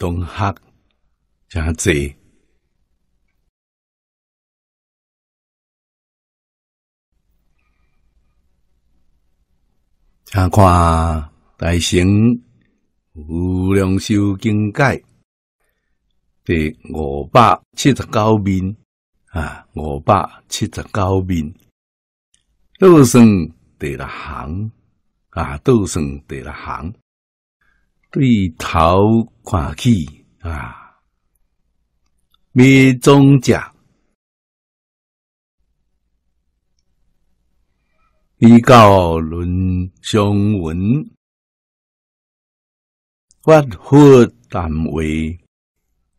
东黑加字，加看大绳，无量修经盖，第五百七十九面啊！五百七十九面，都胜第六行啊！都胜第六行。对头，看去啊！灭中者，以教论相闻，发火谈为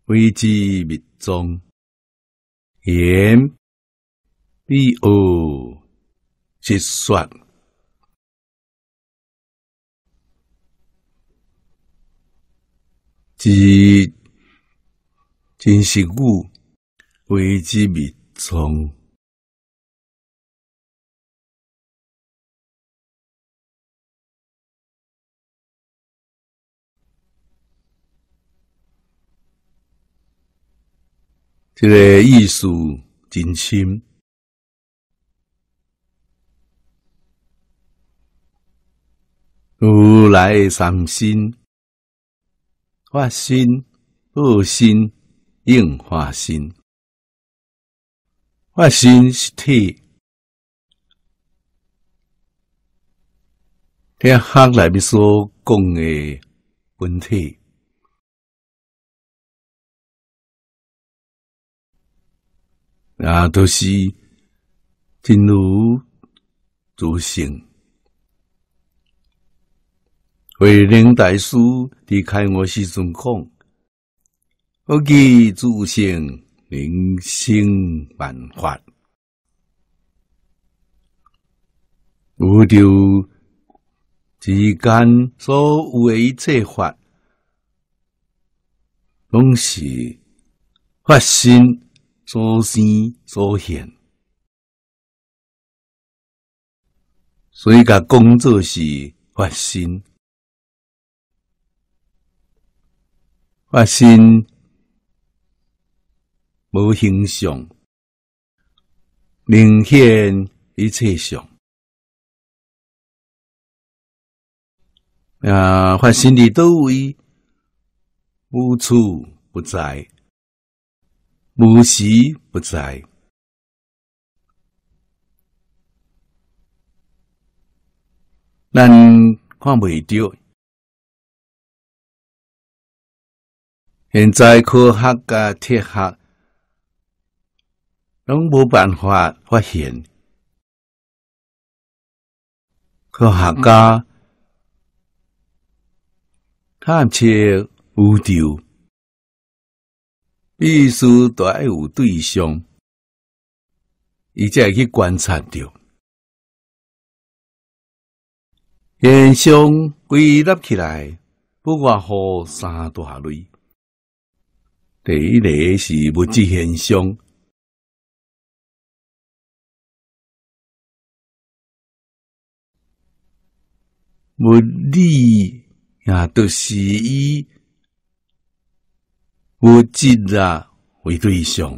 微之灭中言，必恶直说。即真实故，为知密藏。这个意思，真深，如来三心。发心、恶心、硬发心，发心是体。听哈那面所讲的问题，那都是进入诸性。为能大师离开我时阵讲：“我既诸行人生万法，吾就之间所一切法，拢是发心所生所现，所以甲工作是发生。法身无形象，显一切相。啊，法身伫都位，无处不在，无时不在，咱看不着，现在科学家、铁客拢无办法发现，科学家探测车无必须得有对象，伊才会去观察掉。现象归纳起来，不外乎三大类。第一个是物质现象，物理也都是以物质啊为对象，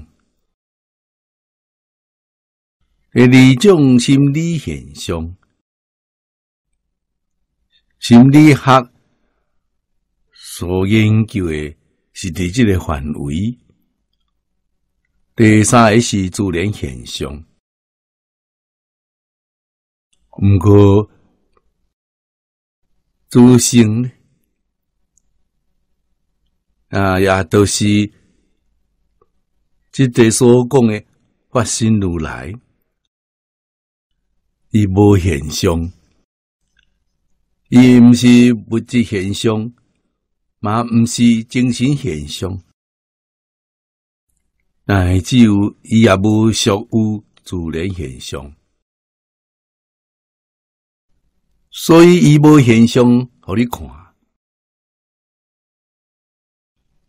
第二种心理现象，心理学所研究的。是伫即个范围，第三是自然现象。毋过，诸圣呢？啊，也都是，即地所讲的发心如来，伊无现象，伊毋是物质现象。嘛，毋是精神现象，乃至伊也无属于自然现象，所以伊无现象互你看？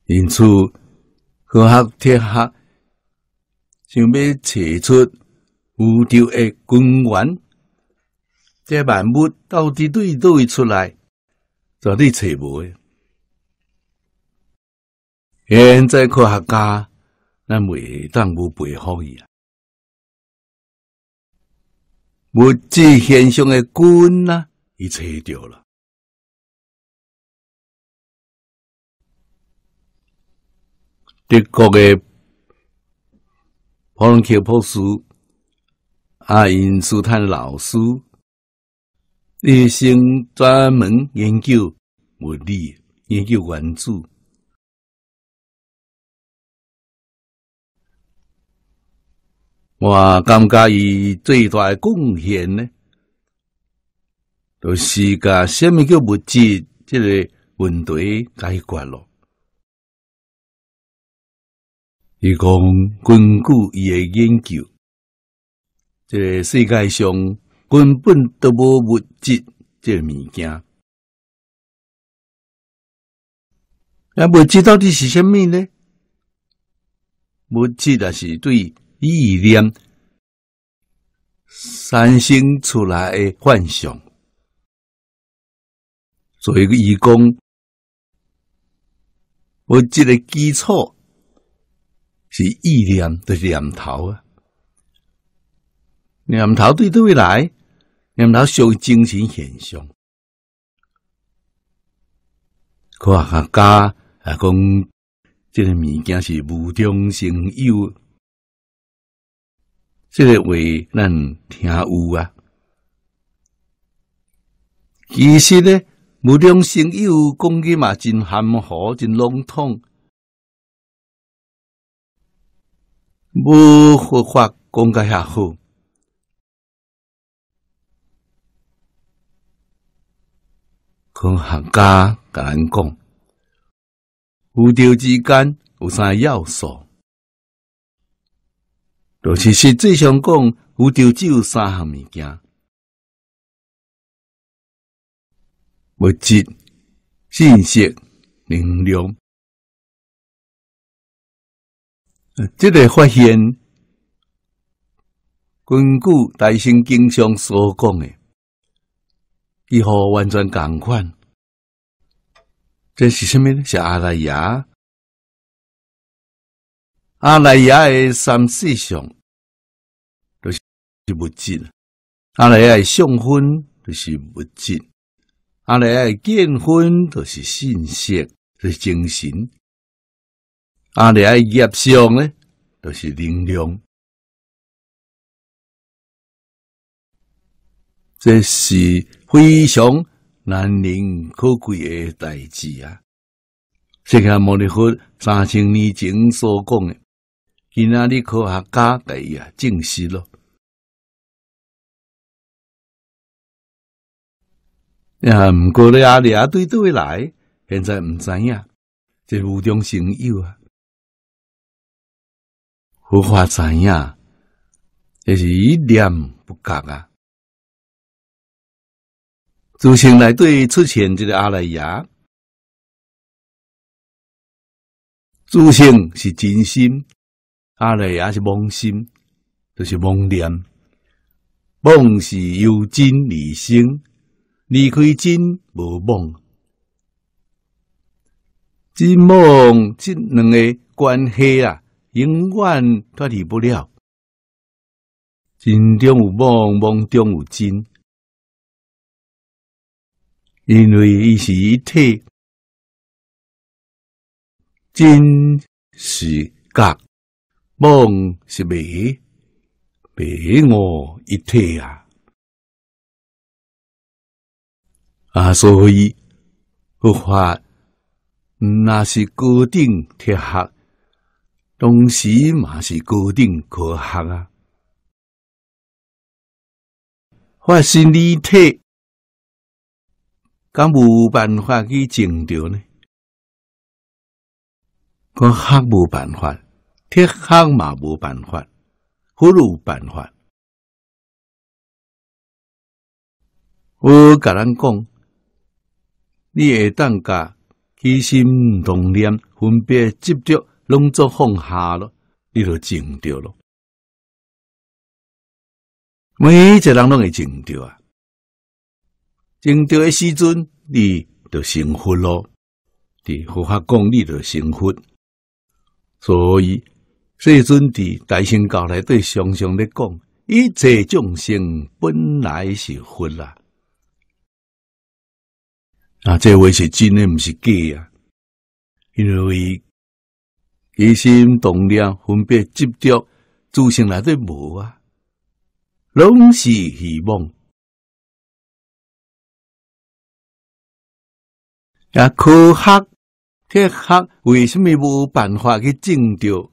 因此，科学天下想要测出宇宙的根源，这万物到底对对出来，绝对测无？现在科学家那未当无佩服伊啊，物质现象的根呐，伊切掉了。德国的普朗克博士爱因斯坦老师，一生专门研究物理，研究原子。我感觉伊最大诶贡献呢，就是界虾米叫物质，即个问题解决了。伊讲根据伊诶研究，即个世界上根本都无物质即个物件。那物质到底是虾米呢？物质啊，是对。意念产生出来的幻想，所一个义工，我这个基础是意念，就念头啊。念头对对未来，念头属于精神现象。科学家啊，讲这个物件是无中生有。这个话咱听有啊！其实呢，无良生有讲起嘛，真含糊，真笼统，无佛法讲介遐好。可学家甲咱讲，宇宙之间有三要素。就是实际上讲，宇宙只有三项物件：物质、信息、能量。这个发现根据大圣经上所讲的，几乎完全同款。这是什么？是阿拉牙。阿赖耶的三四相都是物质，阿赖耶相分都是物质，阿赖耶见分都是信息，是精神，阿赖耶业相呢都是能量。这是非常难能可贵的代志啊！释迦牟尼佛三千年前所讲的。今仔日科学家第一证实咯。呀、毋过你阿弟阿对倒来，现在毋知影，这无中生有啊。佛法知影，这是一念不觉啊。诸先来对出现这个阿赖耶，诸先是真心他嘞也是妄心，就是妄念。梦是由真而生，离开真无梦。金梦这两个关系啊，永远脱离不了。金中有梦，梦中有真，因为伊是一体。真是格。梦是白白我一体啊，啊，所以佛法那是高定铁黑，同时嘛是高定科学啊。或是你体，敢无办法去证着呢？我黑无办法。铁行嘛无办法，不有办法。我甲咱讲，你会蛋甲起心动念，分别执着，拢做放下咯，你就静掉了。每一个人拢会静掉啊！静掉的时阵，你就成佛咯。伫好法讲，你就成佛。所以。所以，尊弟大圣教来对常常咧讲：一切众生本来是佛啦。啊，这话是真诶，毋是假啊。因为伊心动念，分别执着，诸生内底无啊，拢是希望。啊，科学、天学为什么无办法去证掉？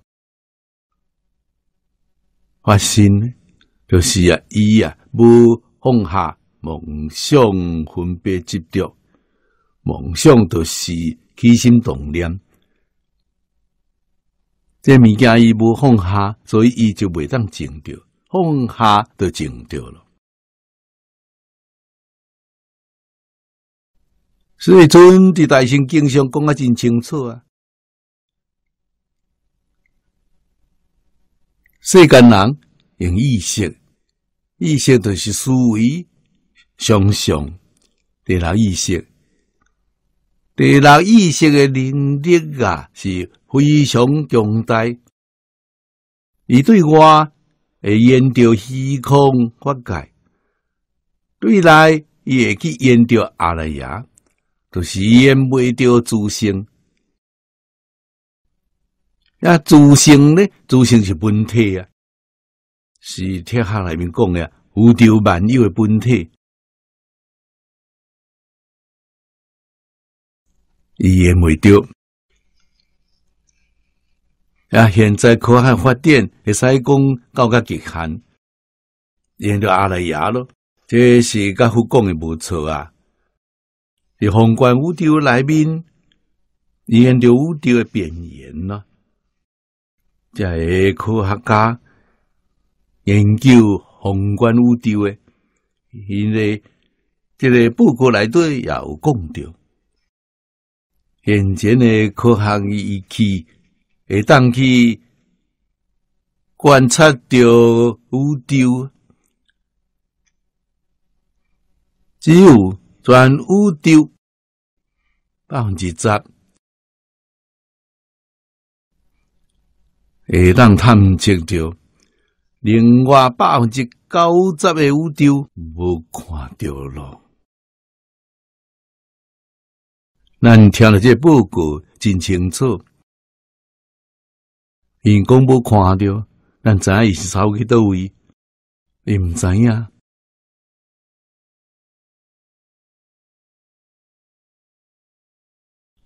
发心呢，就是啊，伊啊无放下梦想，分别执着，梦想都是起心动念。这物件伊无放下，所以伊就袂当静掉，放下都静掉了。所以尊伫大圣经常讲啊，真清楚啊。世间人用意识，意识就是思维、想象。第六意识，第六意识的能力啊是非常强大。伊对我会沿着虚空法界；对内，伊会去沿着阿赖耶，就是研究着自性。那自性呢？自性是本体啊，是天下里面讲呀，无掉万有的本体，伊也未丢。啊，现在科学发展会使讲到个极限，沿着阿赖牙咯，这是甲福讲的不错啊。你宏观无掉里面，沿着无掉的边缘啦。即个科学家研究宏观宇丢诶，因为即个报告来对也有讲到，现今诶科学仪器会当去观察到宇丢，只有全宇丢百分之十。会当探测到另外百分之九十的宇丢无看到咯。咱听了这报告真清楚，因讲无看到，咱知影伊是走去倒位，伊毋知影。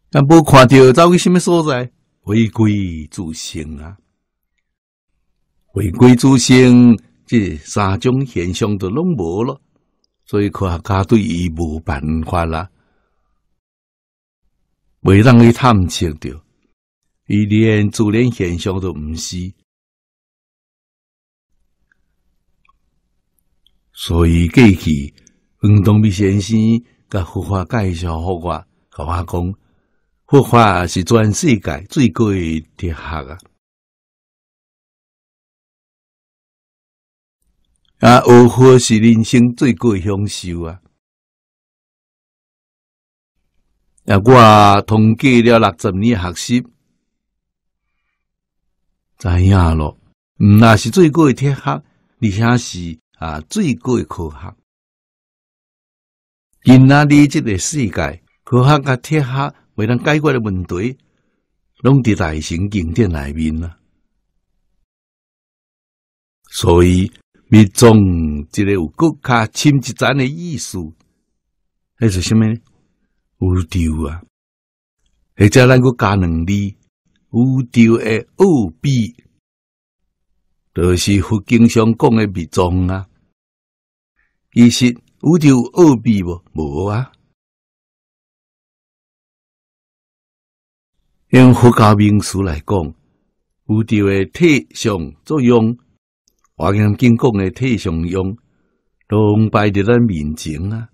咱无看到走去什么所在？回归自行啊！回归祖先，这三种现象都拢无咯，所以科学家对伊无办法啦，袂当去探测到，伊连自然现象都唔是。所以过去黄东明先生甲佛法介绍互我，甲我讲，佛法是全世界最高的哲学啊。啊，学会是人生最高享受啊！啊，我通过了六十年学习，知影咯，毋那是最高的铁黑，而且是啊，最高的科学。因仔你这个世界科学甲铁黑未能解决的问题，拢伫大型景点内面啊。所以。密宗即个有各较深一层的意思，迄是虾米呢？乌丢啊！或者咱个加两字，乌丢诶奥秘，著是佛经上讲诶密宗啊。其实乌丢奥秘无无啊？用佛教名词来讲，乌丢诶特性作用。华严经讲的体上用，拢摆伫咱面前啊！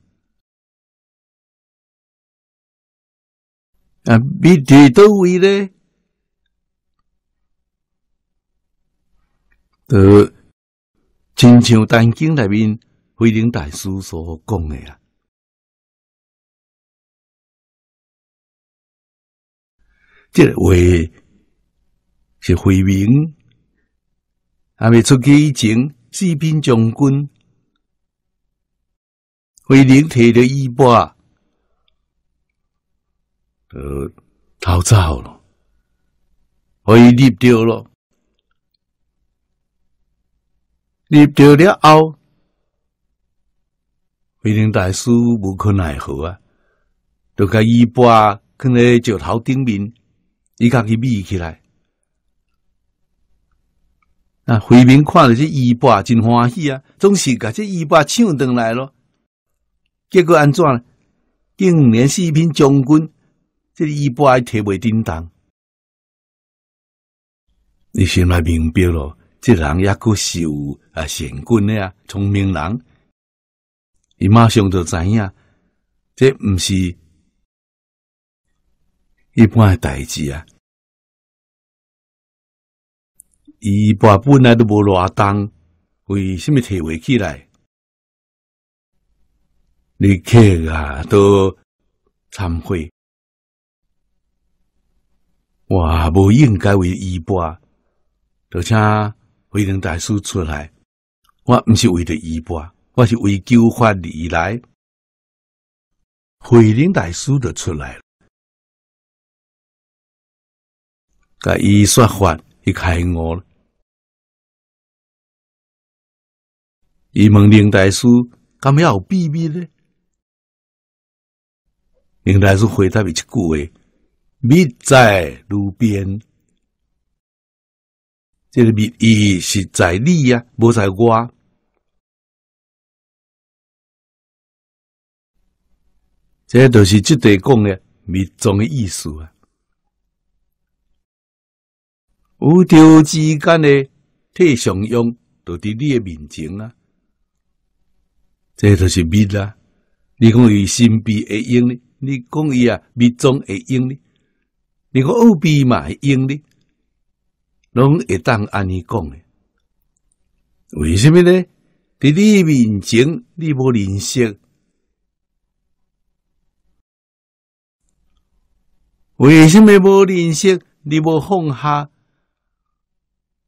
啊，彼地到位咧，得亲像《丹经》内面慧能大师所讲的啊，这话是慧明。还未出去奇，前，士兵将军，慧灵提着衣钵，呃，逃走了，可以跌掉了，跌掉了后，大师无可奈何啊，就将衣钵放在石头顶面，伊家己秘起来。啊！回民看到这伊巴真欢喜啊，总是甲这伊巴抢登来咯。结果安怎呢？竟然连一名将军，这伊巴还提袂叮当。你先来明白咯，这人也可是有啊贤棍的啊，聪明人。伊马上就知影，这毋是一般诶代志啊。伊八本来都无偌重，为什么提回起来？旅客啊，都忏悔。我无应该为伊八，而请慧能大师出来，我毋是为着伊八，我是为救法而来。慧能大师就出来了，噶一说法伊开我了。伊问林大师：干咩有秘密呢？林大师回答伊一句话：“密在路边。”这个密意是在你呀，不在我。这都是即段讲的密宗的意思啊。五条之间的体相用，都伫你的面前啊。这都是密啦！你讲伊心密会用呢？你讲伊啊密中会用呢？你讲二密嘛会用呢？拢会当安尼讲呢？为什么呢？在你面前你无认识，为什么无认识？你无放下，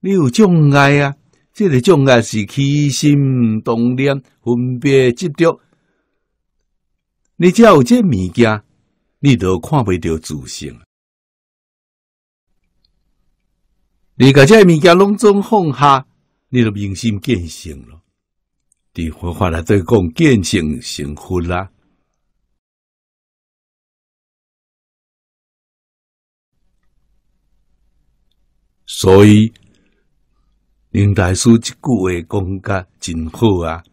你有障爱啊？这个境界是起心动念分别执着，你只要有这物件，你都看不着自性；你把这物件拢总放下，你就明心见性了。伫佛法来讲，见性成佛啦。所以。林大师即句话讲得真好啊，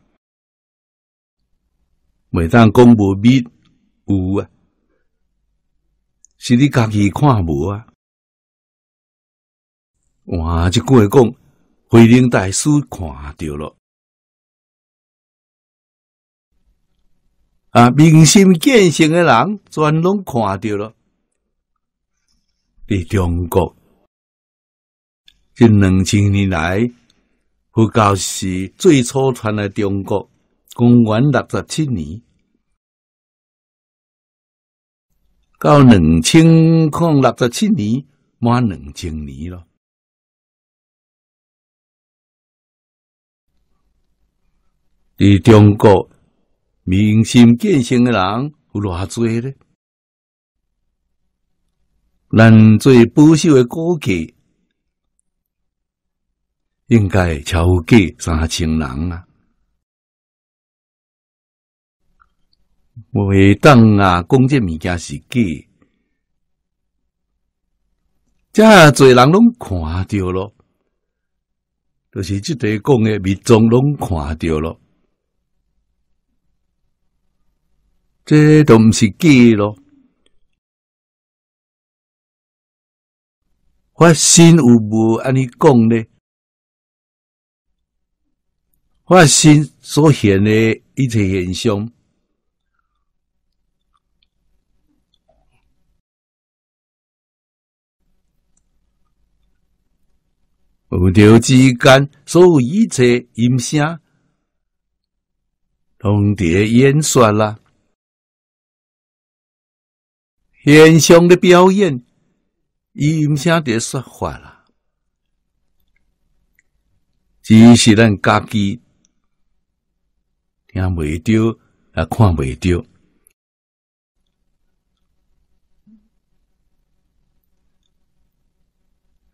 未当讲无密有啊，是你家己看无啊。换即句话讲，惠林大师看着了啊，明心见性诶人全拢看着了，伫中国。近两千年来，佛教是最初传来中国，公元六十七年，到两千零六十七年，满两千年了。在中国，明心见性的人有偌多呢？咱最保守的估计。应该超过三千人啊！未当啊，讲这物件是假，这侪人拢看着了，就是即堆讲的密宗拢看着了，这都毋是假咯。我信有无安尼讲呢？我心所现的一切现象，无条间，所有一切音响，通碟演算啦。现象的表演，音响碟说法啦，只是咱家己。听未到，啊，看未到。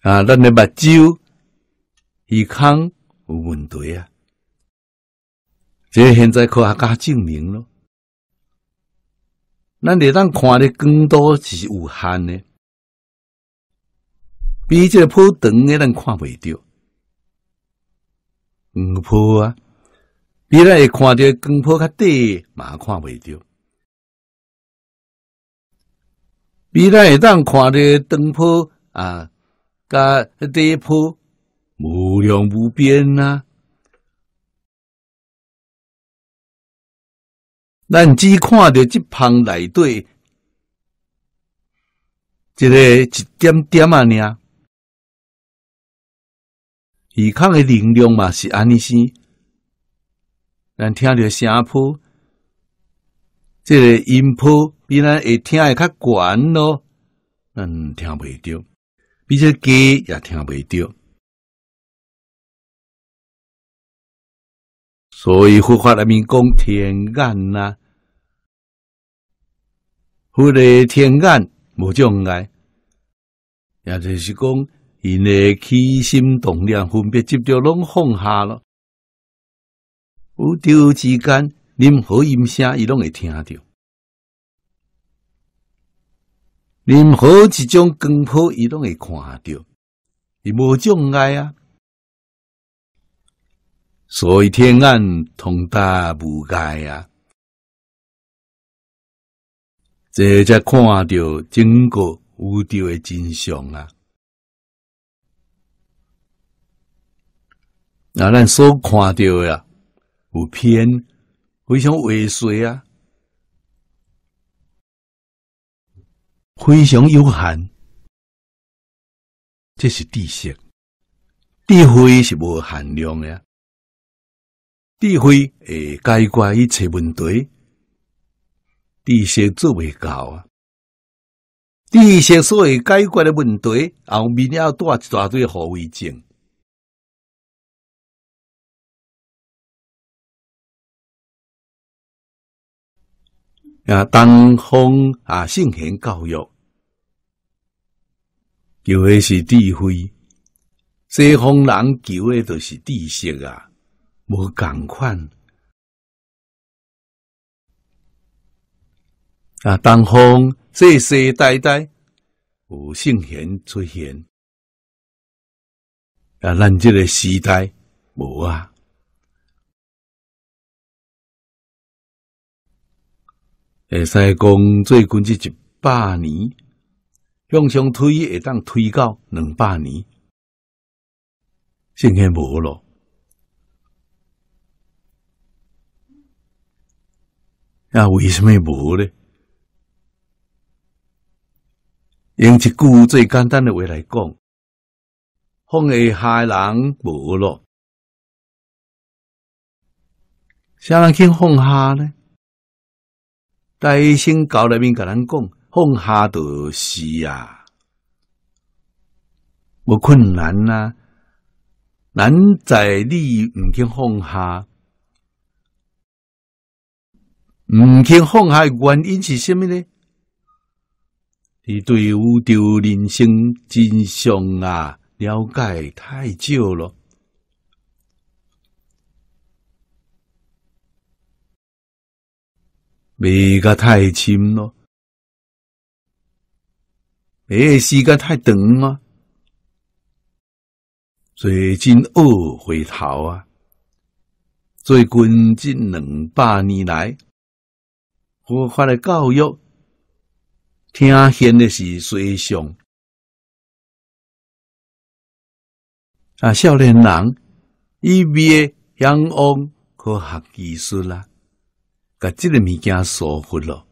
啊！咱的目照耳康有问题啊！这现在科学家证明了？咱你当看的更多是武汉的，比这个普通的咱看未到。五坡啊？比咱会看到的更破较短嘛看未着；比咱会当看到的更破啊甲第一破无量无边啊咱只看到一旁内底一个一点点啊尔伊康的能量嘛是安尼先。咱听着声波，这个音波比咱会听会较悬咯，咱听不着，比这低也听不着。所以佛法里民讲天眼呐，或者天眼无障碍，也就是讲，因的起心动念分别执着拢放下了。无雕之间，任何音声伊拢会听到；任何一种光波伊拢会看到，伊无障碍啊！所以天暗通达无碍啊！这才看到整个宇宙的真相啊！那咱所看到呀？有偏，非常尾随啊，非常有限。这是知识，智慧是无限量呀。智慧诶，解决一切问题，知识做未到啊。地学所会解决的问题，后面要带一大堆好为证。啊，东方啊，圣贤教育，求的是智慧；西方人求的都是知识啊，无共款。啊，东方世世代代有圣贤出现，啊，咱这个时代无啊。会使讲最近只一百年，向上推，会当推到两百年，现在无咯。那为什么无呢？用一句最简单的话来讲，风下冷无咯，啥人肯风下呢？大医生教那面甲咱讲放下就是啊，我困难啊，难在你毋肯放下，毋肯放下原因是虾米呢？你对宇宙人生真相啊了解太少咯。未甲太深咯，诶，时间太短吗？最近恶回头啊，最近近两百年来，我发的教育，听见的是谁想？啊，少年人，伊未向往可学技术啦。噶，即个物件疏忽了。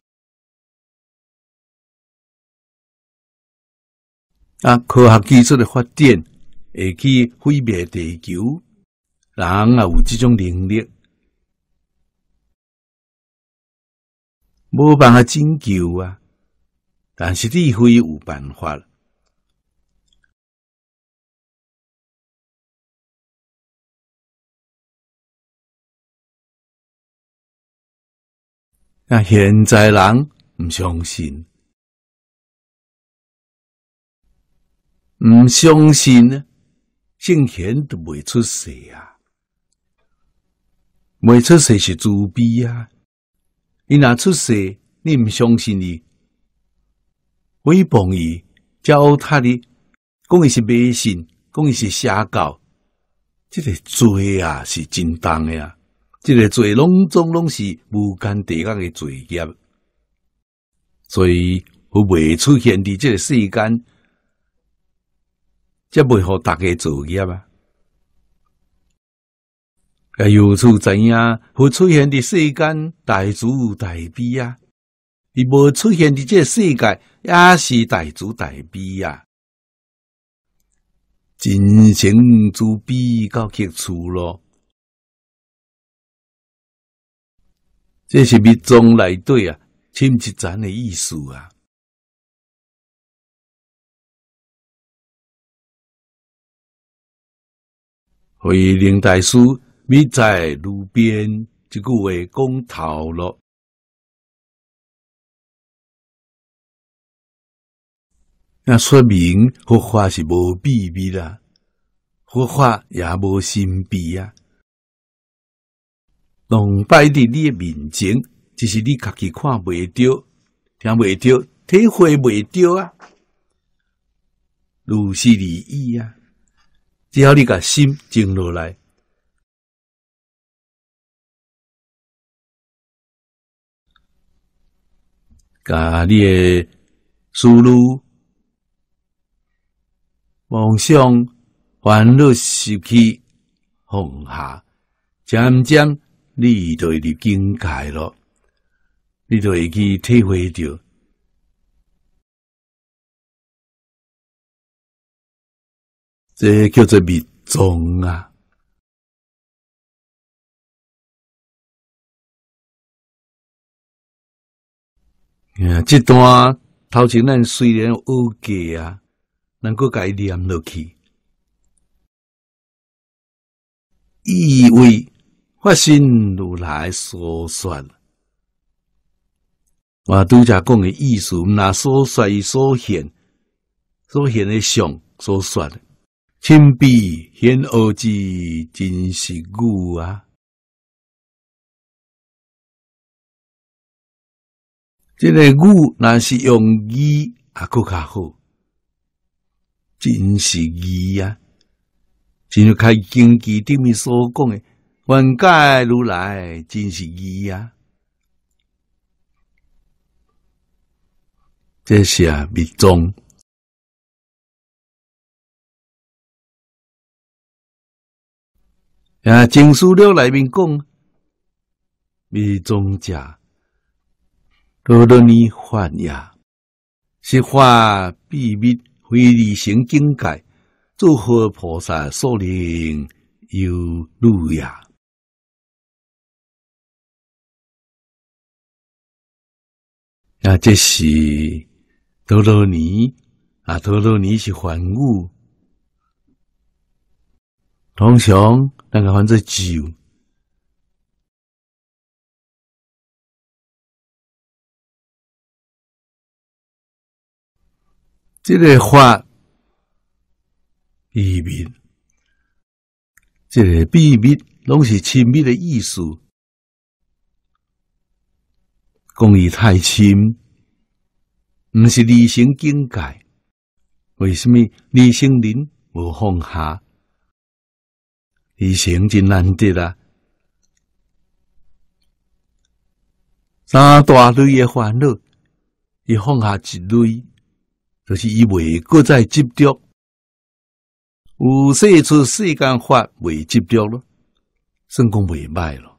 啊，科学技术的发展会去毁灭地球，人啊有这种能力，无办法拯救啊。但是智慧有办法。那现在人唔相信，唔相信呢？圣贤都未出世啊，未出世是自卑啊。伊若出世，你唔相信伊，诽谤伊，教他的讲伊是迷信，讲伊是邪教，这个罪啊是真重诶啊。这个罪拢总拢是无间地狱的罪业，所以我未出现伫这个世间，即未互大家作业啊？由此怎样？我出现伫世间，大主大笔啊！伊无出现伫这个世界，也是大主大笔啊！真情诛逼到结束咯。这是密宗内对啊，深一层的意思啊。所以大师密在路边，一句话讲透了，那说明佛法是无秘密啦，佛法也无心秘啊。拢摆伫你诶面前，只是你家己看未着，听未着，体会未着啊！如是而已啊！只要你甲心静落来，甲你的思路、梦想、欢乐时期放下，渐渐。你就入境界了，你就已经体会到，这叫做密宗啊。啊，这段头前咱虽然有解啊，能够解念落去，意味。发心如来所说，我独家讲嘅意思，那所碎所现所现嘅相所说，亲笔显恶字，真是牛啊！即个牛若是用伊也更较好，真是字啊！真像开经记顶面所讲的。万界如来真是伊呀！这啊，密宗，啊，经书了里面讲，密宗者，多多尼幻呀，实化秘密，非理行境界，诸佛菩萨所令有如呀。那这是多罗尼啊，多罗尼是梵语，通常那个翻译叫“这个法秘密”，这个秘密拢是亲密的意思。讲伊太深，毋是理性境界。为什么理性人无放下？理性真难得啊！三大类嘅烦恼，伊放下一类，就是伊未搁再执着。有说出世间法未执着咯，算讲未歹咯。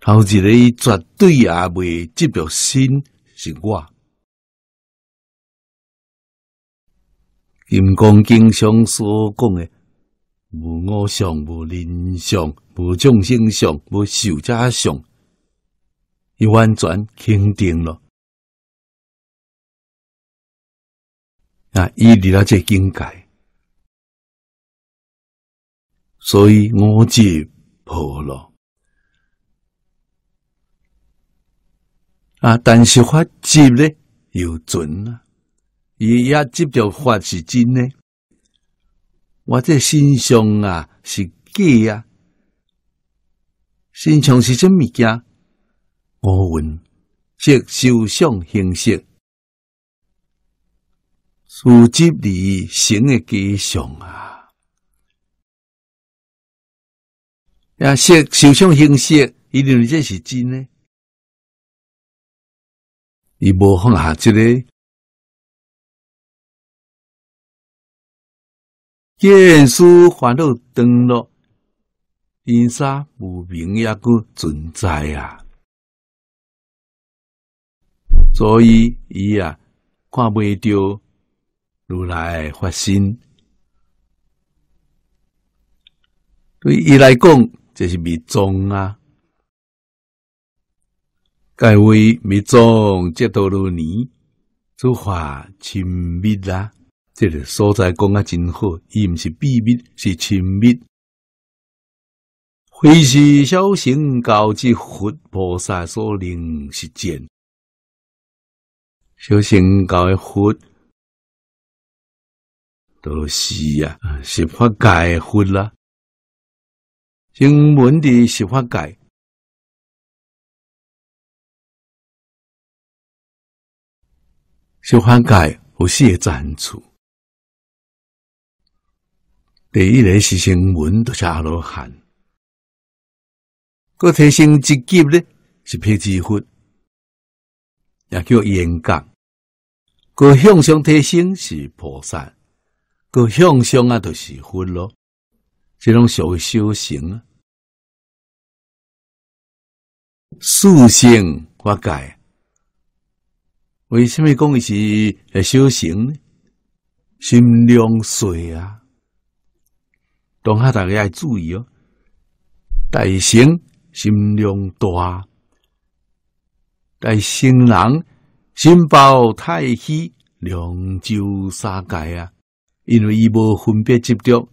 头一个绝对也未接。着心，是我。金刚经常所讲的，无我相、无人相、无众生相、无寿者相，伊完全肯定了。啊，伊离了这境界，所以我即破了。啊！但是法执咧又准啊，伊也接着发是真咧。我这身上啊是假啊，身上是啥物件？我云是手相形式，触及你身的吉祥啊！呀，说手相形式，伊认为这是真诶。伊无可能下即个，见书烦恼断落，因啥不明一个存在啊？所以伊啊，看未着如来发心，对伊来讲，这是密宗啊。盖为密宗，这多罗尼，诸法亲密啦。这个所在讲啊，真好，伊毋是秘密，是亲密。非是小行高之佛菩萨所能实践，小行高之佛，都是啊，十法界佛啦，经文的十法界。就涵盖有四个禅处。第一个是声闻，就是阿罗汉；，个提升积极咧是辟支佛，也叫缘觉；，个向上提升是菩萨；，个向上啊就是佛咯。这种于修行，素性化界。为什么讲是修行呢？心量小啊，当下大家要注意哦。大心心量大，大心人心包太虚，两洲三界啊，因为伊无分别执着。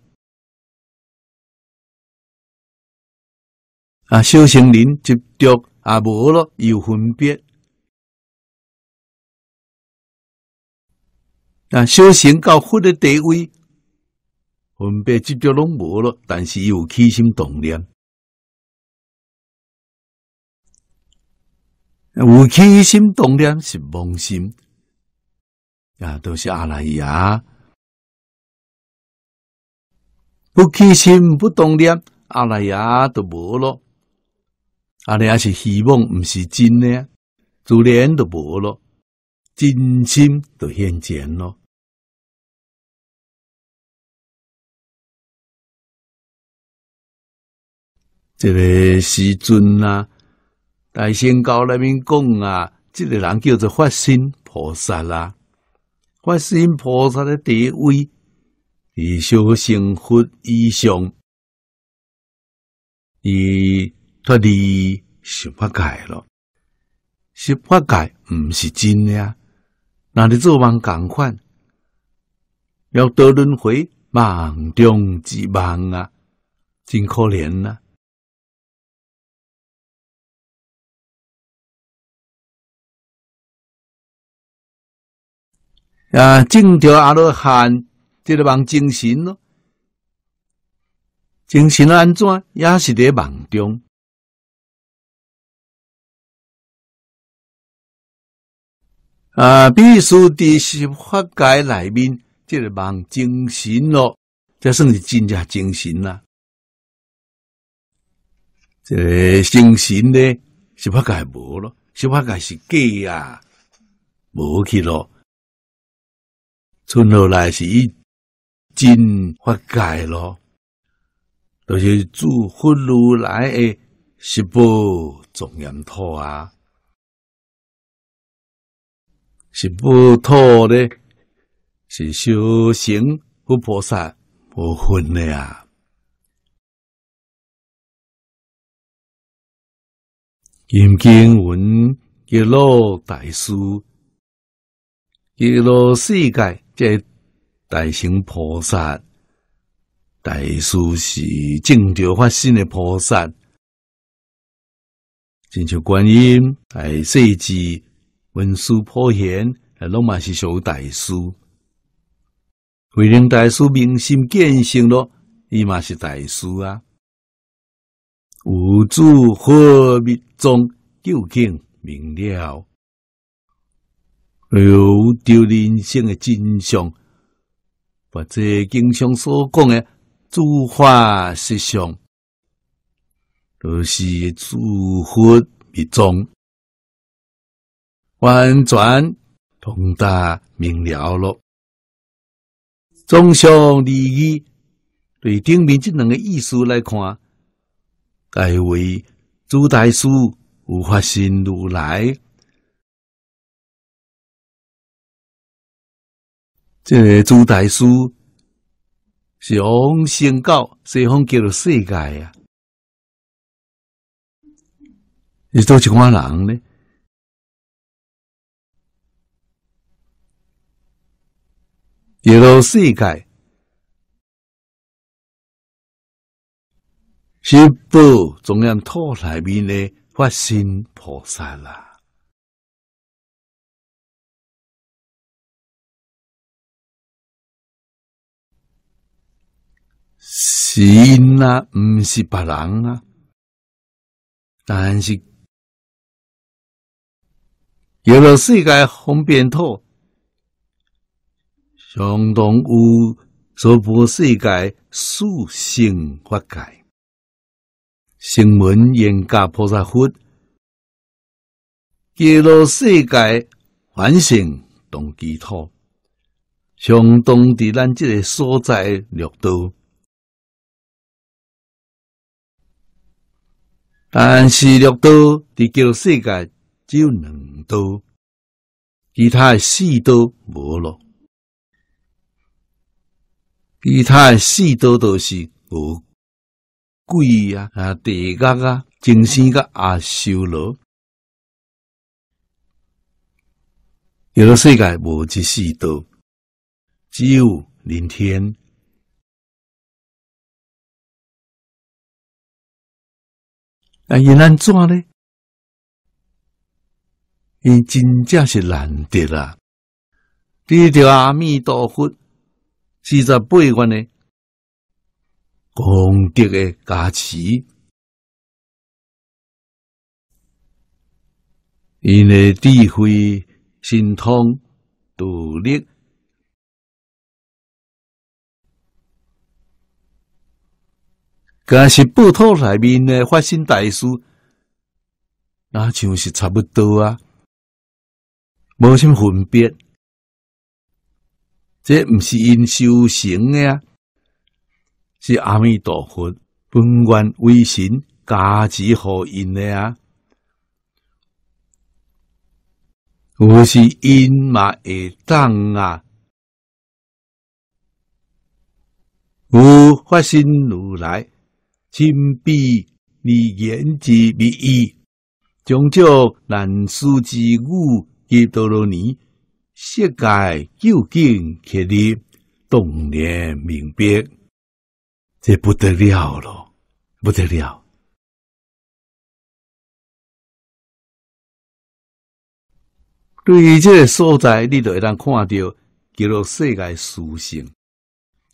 啊，修行人执着啊，无咯，有分别。啊，修行到佛的地位，分别执着拢无了，但是有起心动念。有起心动念是妄心，啊，都是阿赖耶。不起心不动念，阿赖耶都无了。阿赖耶是希望，不是真的，自然都无了。真心就现前咯。这个时尊啊，在新加坡那边讲啊，这个人叫做发心菩萨啦。发心菩萨的地位以修行佛以上，以脱离十八界了。十八界不是真的啊，那你做梦共款，要得轮回梦中之梦啊，真可怜啊。啊，正着阿罗汉，这个梦精神咯，精神安怎也是在梦中。啊！必须伫十法界内面，即个望精神咯，即算是真正精神啦。即精神咧，十法界无咯，十法界是假啊，无去咯。从落来是真法界咯，就是诸佛如来诶十波众缘土啊。是不妥的，是修行和菩萨不分的呀。金经文揭露大师，揭露世界这大行菩萨，大师是正觉发身的菩萨，正秋观音系世界。文殊普贤，哎，拢嘛是属于大师；慧能大师明心见性咯，伊嘛是大师啊。无住何密中究竟明了，了丢人生的真相，或者经常所讲的诸法实相，都是诸佛密宗。完全通达明了了，综上礼言，对顶面这两个意思来看，改为朱大师有发心如来，这朱大师是往生到西方极乐世界呀，你做几万人呢？印度世界是不中央土里面的法身菩萨啦，是因啊，不是白人啊？但是印度世界方便土。相当有娑婆世界殊胜法界，声闻严加菩萨佛，极乐世界反省同净土，相当伫咱即个所在六道，但是六道伫叫世界只有两到，其他四道无咯。其他诶四道都是恶鬼啊、啊地狱啊、精生个阿修罗。有了世界无这四道，只有人天。啊，要安怎呢？伊真正是难得啊！滴着阿弥陀佛。四十八元的功德的加持，因的智慧、神通、独立，假是不土内面呢发生大事，那就是差不多啊，无什么分别。这不是因修行诶啊，是阿弥陀佛本愿威神加持和因诶啊。我是因嘛而当啊。我发心如来，亲毕你言之必义，终究难书之故，亦多罗尼。世界究竟建立当联明白，这不得了了，不得了！对于这个所在，你都会当看到，叫做世界属性，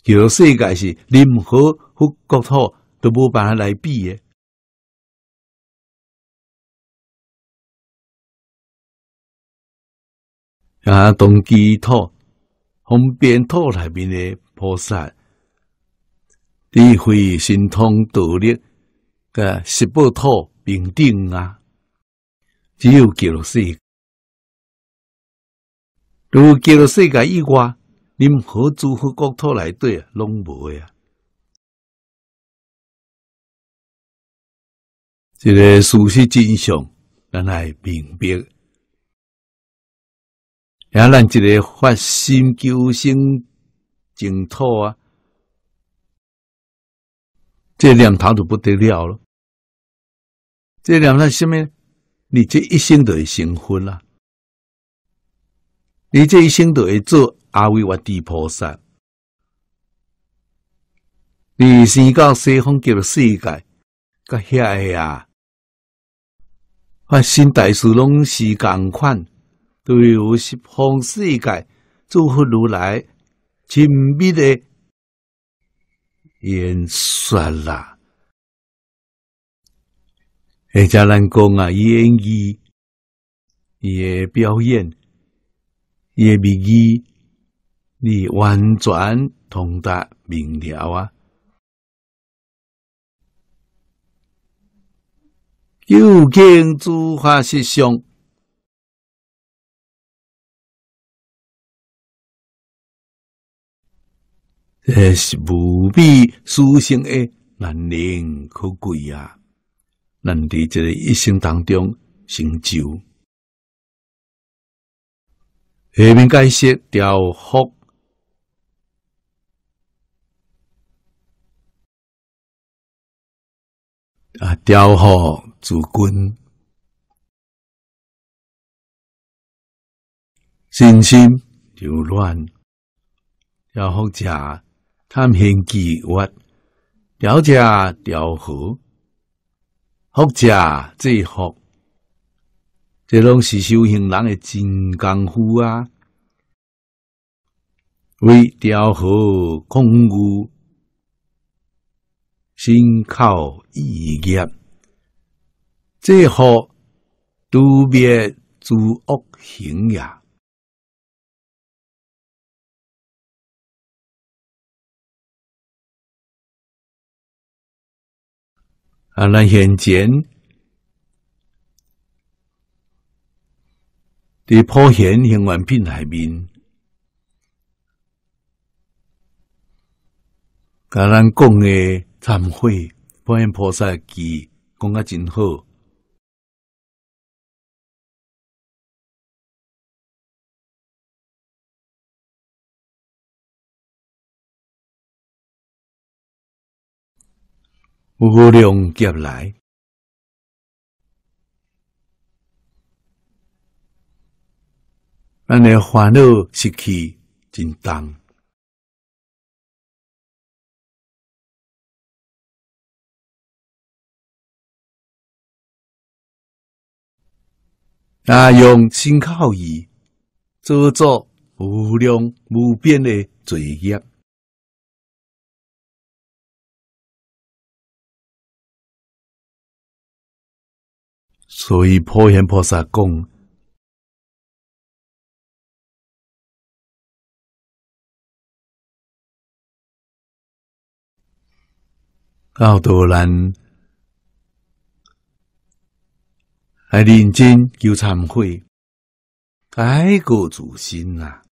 叫做世界是任何和国土都无办法来比的。啊，基净土、同边土内面的菩萨，你会神通独立，噶十八土平等啊！只有极乐世界，如极乐世界以外，任何诸佛国土内底拢无呀！这个事实真相，咱来明白。然咱一个发心求生净土啊，这两头就不得了了。这两头下面，你这一生都会成佛了，你这一生都会做阿维瓦佛菩萨。你生到西方极乐世界，甲遐个啊，发心大事拢是共款。对于西方世界，祝福如来，尽毕的演说啦。人家难讲啊，言语也表演也秘机，你完全通达明了啊。究竟诸法实相。这是无比殊胜的难能可贵啊！难在这一生当中成就。下面开始调和啊，调和主君，心心柔乱，要好假。探险记恶，调者调和，学者最好，这拢是修行人的真功夫啊！为调和空无，心靠意念，最好度灭诸恶行呀！啊！咱现前伫普贤行愿品内面，咱讲诶忏悔，普贤菩萨记讲啊真好。无量劫来，让你烦恼失气真重。那用心靠意，做作无量无边的罪业。所以，普贤菩萨讲，教多人，还认真求忏悔，改过自新啊。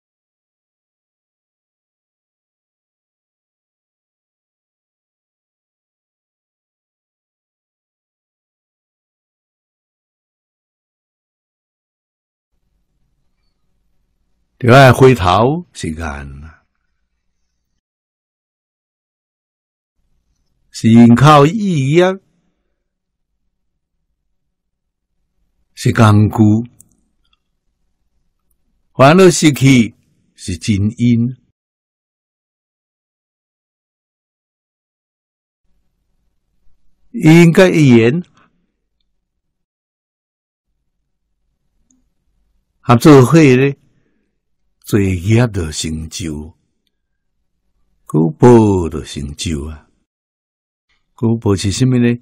就爱回头时间，是靠意念，是功夫，欢乐时期是真因。应该一言合作会呢？最易的成就，古堡的成就啊！古堡是什么呢？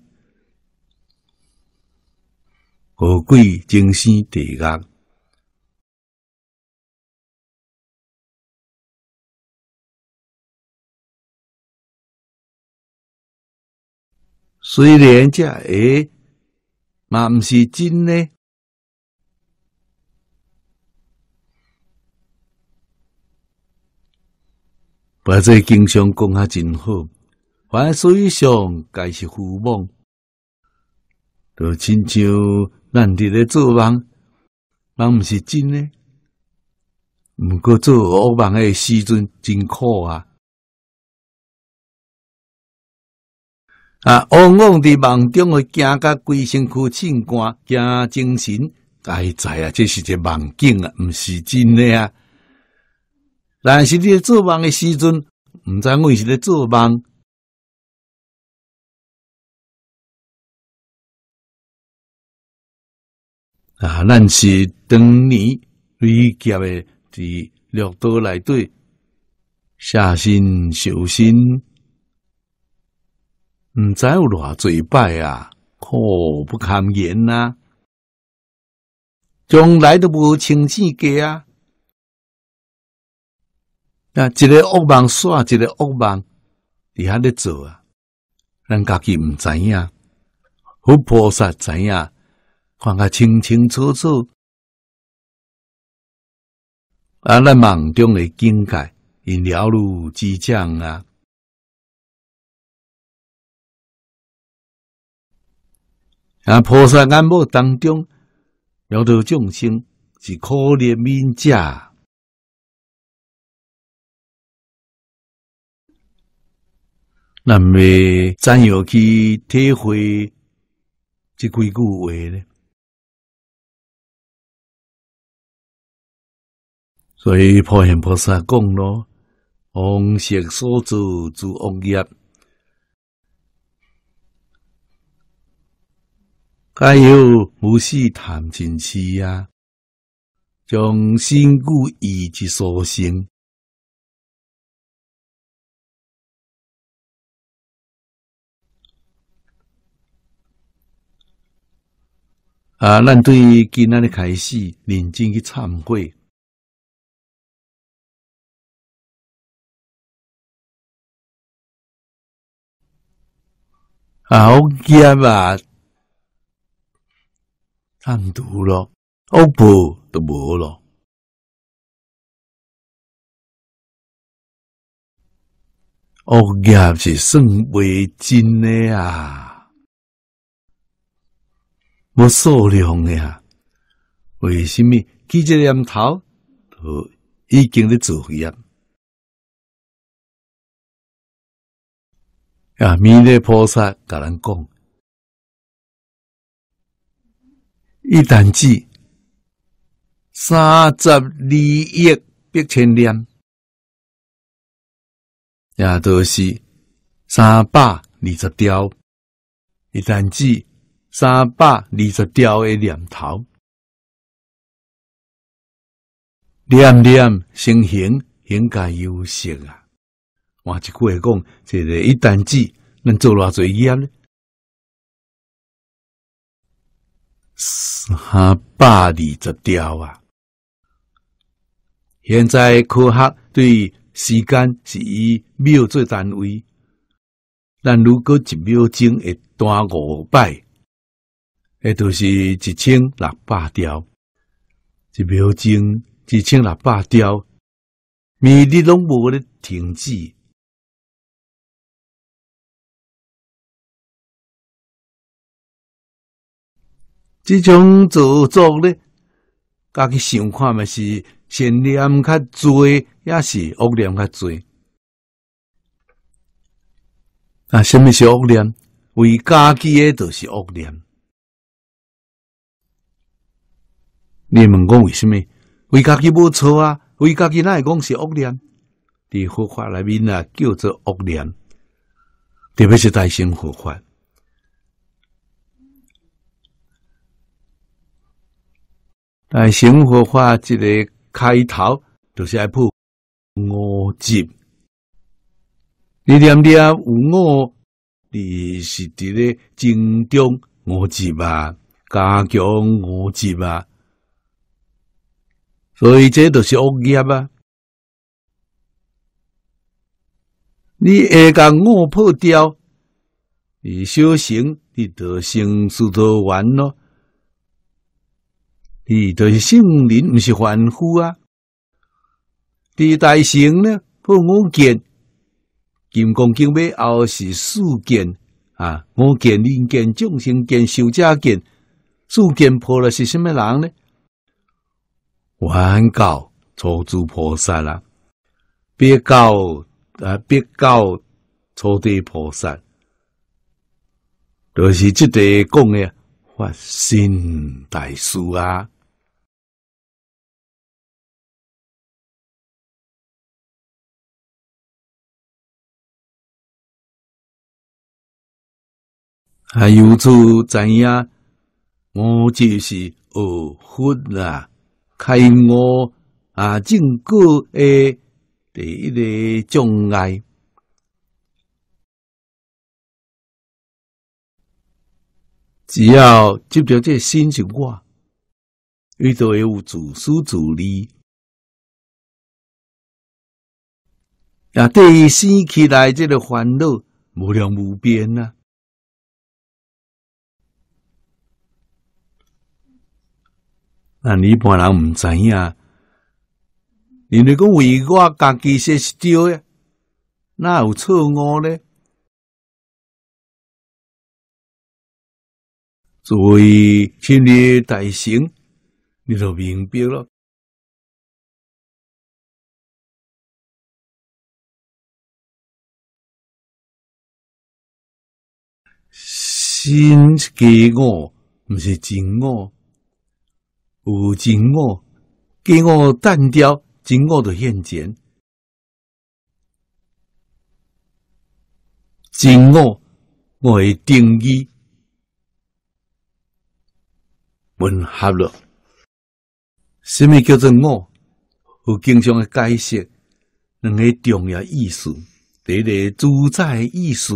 高贵精神地一。虽然讲，诶，嘛唔是真呢。把这经商讲啊真好，凡水上皆是浮梦，著亲像咱伫咧做梦，梦毋是真诶。毋过做噩梦诶时阵真苦啊！啊，往往伫梦中会惊甲规身躯震汗，惊精神该知啊，这是一个梦境啊，毋是真诶啊。但是你做梦的时阵，唔知为什咧做梦啊？咱是当年李杰的绿岛来队，下心小心，唔知有偌最败啊，苦不堪言呐，从来都无清净过啊。那一个恶梦，煞一个恶梦，伫遐咧做啊，咱家己毋知影，互菩萨知影，看较清清楚楚啊！咱梦中的境界，因了如指掌啊！啊，菩萨眼目当中，了如众生是可怜悯者。那么，怎样去体会这几句话呢？所以，普贤菩萨讲咯：“往昔所做诸恶业，今要无师谈前痴啊，从新故意之所生。”啊！咱对今仔日开始认真去忏悔啊！我戒吧，忏读了，我不就无咯？我戒是算袂真的啊！无数量呀？为什么记这念头都已经咧做业？啊！弥勒菩萨甲咱讲，一旦记三十二亿八千年，也都是三百二十条，一旦记。三百二十条的念头，念念成形，应该有形啊！换一句话讲，这个一旦记，能做偌侪业呢？三百二十条啊！现在科学对时间是以秒做单位，但如果一秒钟会短五百。迄著是一千六百条，一秒钟一千六百条，每日拢无咧停止。即种做作咧，家己想看的是善念较多，抑是恶念较多。啊，什么是恶念？为家己诶，著是恶念。你问讲为什么？为家己无错啊，为家己会讲是恶念，伫佛法内面啊，叫做恶念，特别是大乘佛法。大乘佛法一个开头就是爱部五念，你念念有恶，你是伫咧增长五念吧，加强五念吧。所以这都是恶业啊！你恶根恶破掉，你修行你得生死多完咯。你得是圣人，不是凡夫啊！第大行呢？破五戒、金刚经尾，后是四戒啊！五戒、六戒、众生戒、修家戒，四戒破了是什么人呢？晚告错诸菩萨啦，别告啊，别告错地菩萨，就是即地讲的发心大事啊！还有做怎样？我就是饿昏啦！开我啊，正过诶，第一个障碍，只要接着这心生我，伊就会有自私自利。啊，对于新起来这个烦恼，无量无边呐。那你一般人唔知呀，你如果为我家己说是对呀，哪有错误呢？作为今日大心，你就明白了。心是假恶，唔是真恶。有真我，给我单调真我的现前。真我，我的定义混淆了。什么叫做我？我经常的解释两个重要意思：第一个主宰意思，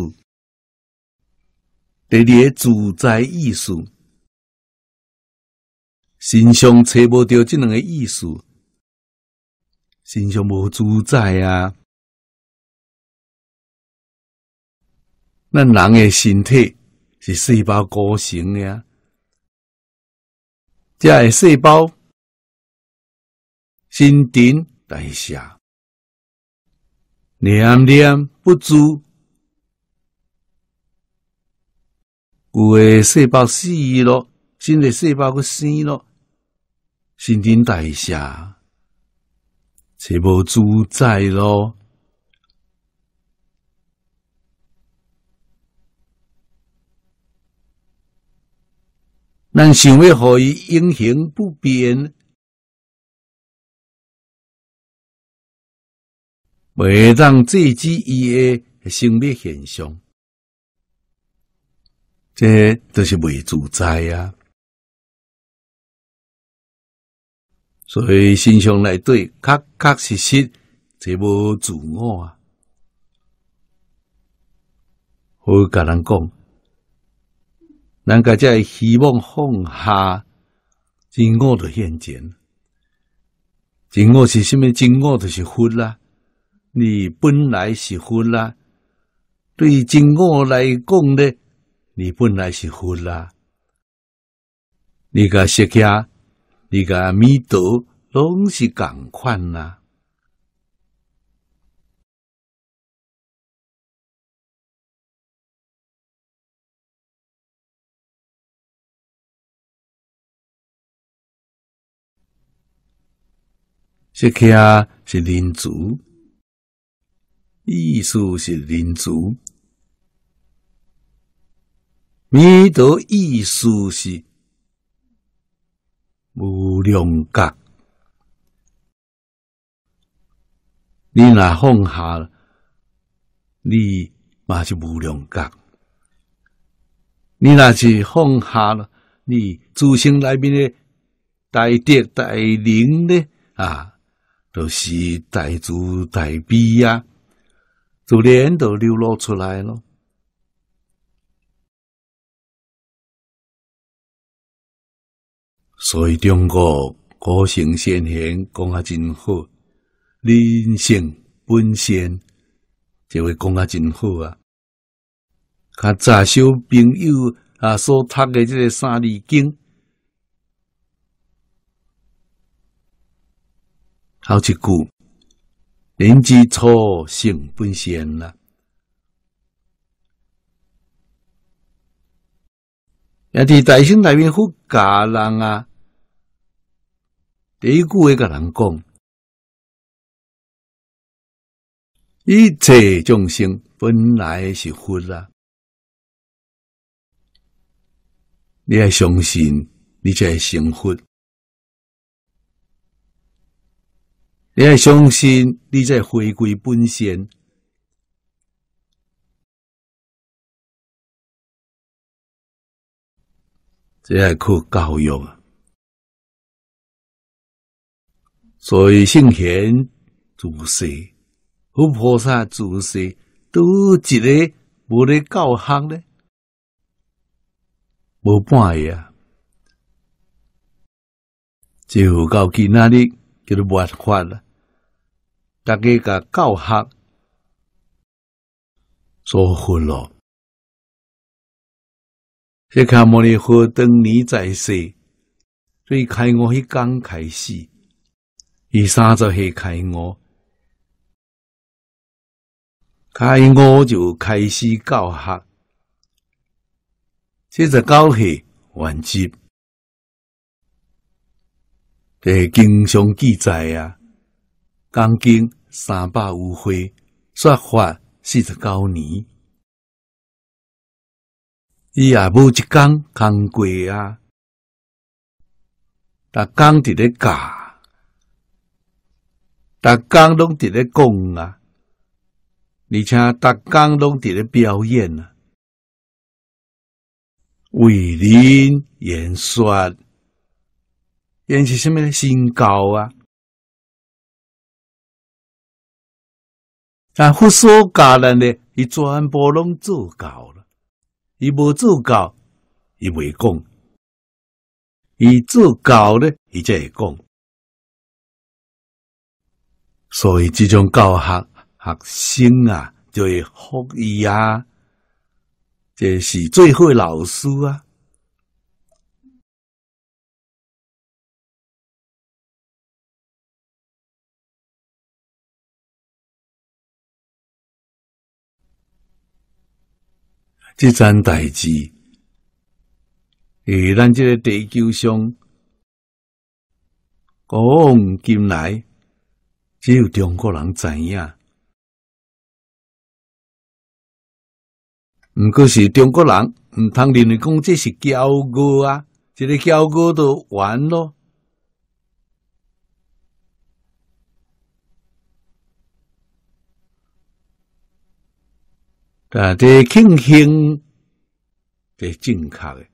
第二个主宰意思。身上找无着即两个意思，身上无主宰啊！咱人诶身体是细胞构成诶呀，这的细胞新陈代谢，念念不足，有诶细胞死咯，新诶细胞去生咯。新陈代谢找无自在咯，咱想要互伊隐形不变，未当制止伊诶生理现象，这著是未自在啊。所以，心上内对，确确实实，这无自我啊！我甲人讲，人家在希望放下，自我的现前。自我是什么？自我就是佛啦，你本来是佛啦。对自我来讲呢，你本来是佛啦。你甲说假。你讲弥陀拢是共款呐？是啊是人族，意思是人族，弥陀意思是。无量觉，你若放下，你嘛就无量觉；你若是放下了，你诸行来边的带德带灵的啊，都是带诸带彼呀，就脸都流露出来了。所以，中国古圣先贤讲啊，真好，人性本善，就会讲啊，真好啊。看早小朋友啊，所读的这个《三字经》，好一句，人之初，性本善啦。啊，伫大姓内面，好感人啊！第一句，会甲人讲：“一切众生本来是佛啦，你爱相信，你会成佛；你爱相信，你在回归本性，这系靠教育啊。”所以，圣贤祖师佛菩萨祖师都一个无咧教学咧，无半页啊，就到今仔日叫做抹法啦，大家甲教学做昏咯。你看，摩尼佛当年在世，最开我迄刚开始。二三十岁开悟，开悟就开始教学，七十九岁完结。这经常记载啊，《刚经三百五会，说法四十九年。伊也不只讲刚贵啊，逐刚伫咧教。逐工拢伫咧讲啊，而且逐工拢伫咧表演啊，为人演说，演是什么呢？信教啊。啊，佛所教人呢，伊全部拢做教了。伊无做教，伊未讲。伊做教呢，伊才会讲。所以这种教学学生啊，就会学艺啊，这是最好老师啊。这件代志，而咱这个地球上，古往今来。只有中国人知影，毋过是中国人毋通认为讲这是骄傲啊，一个骄傲都完咯。但得庆幸得正确的，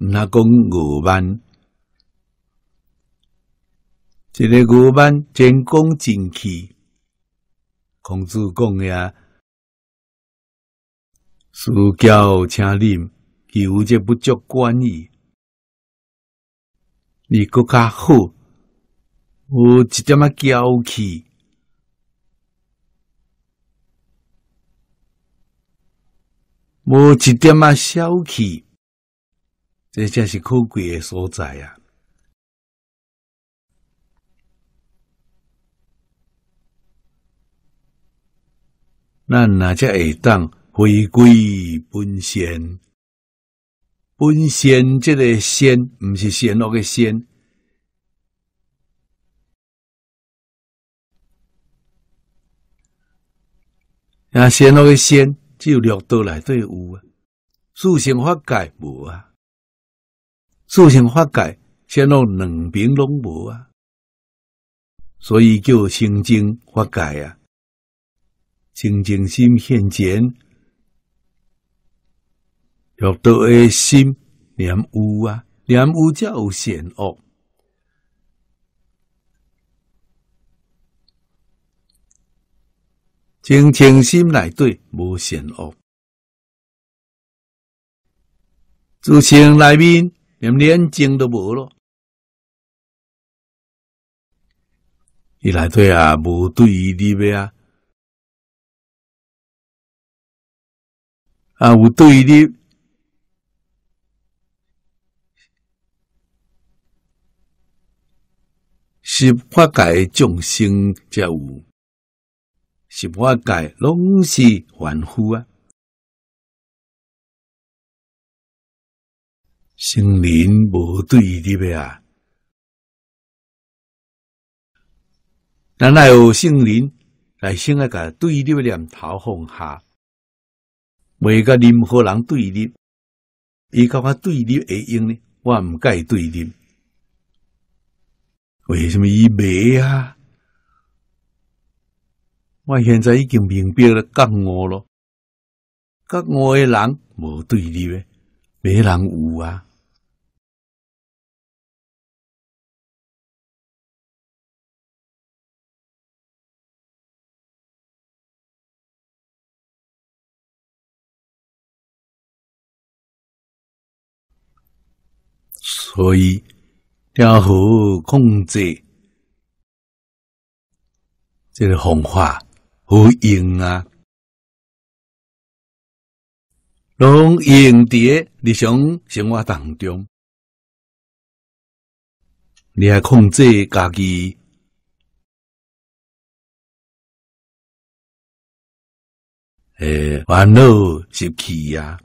毋通讲五万。一个牛班前功尽弃，孔子讲呀，施教千里，有者不足观矣。你国家好，有一点么娇气，无一点么小气，这才是可贵的所在呀。那若只会当回归本仙。本仙即个仙，毋是仙恶个仙。啊，仙恶个仙，只有六道内底有啊。四生法界无啊。四生法界，仙让两边拢无啊。所以叫心经法界啊。清净心现前，欲得一心念有啊，念有则有善恶。清净心内底无善恶，自性内面连念净都无咯。伊内底啊，无对离别啊。啊，有对立，是化界众生才有，是化界拢是凡夫啊。圣灵无对立的啊，咱来有圣灵，来生一个对立的念头放下？未甲任何人对立，伊甲我对立会用呢？我甲伊对立，为什么伊未啊？我现在已经明白了，隔我咯。隔我的人无对立诶，没人有啊。所以，要好控制，这个方法好用啊。拢用的日常生活当中，你要控制家己，诶，烦恼习气呀，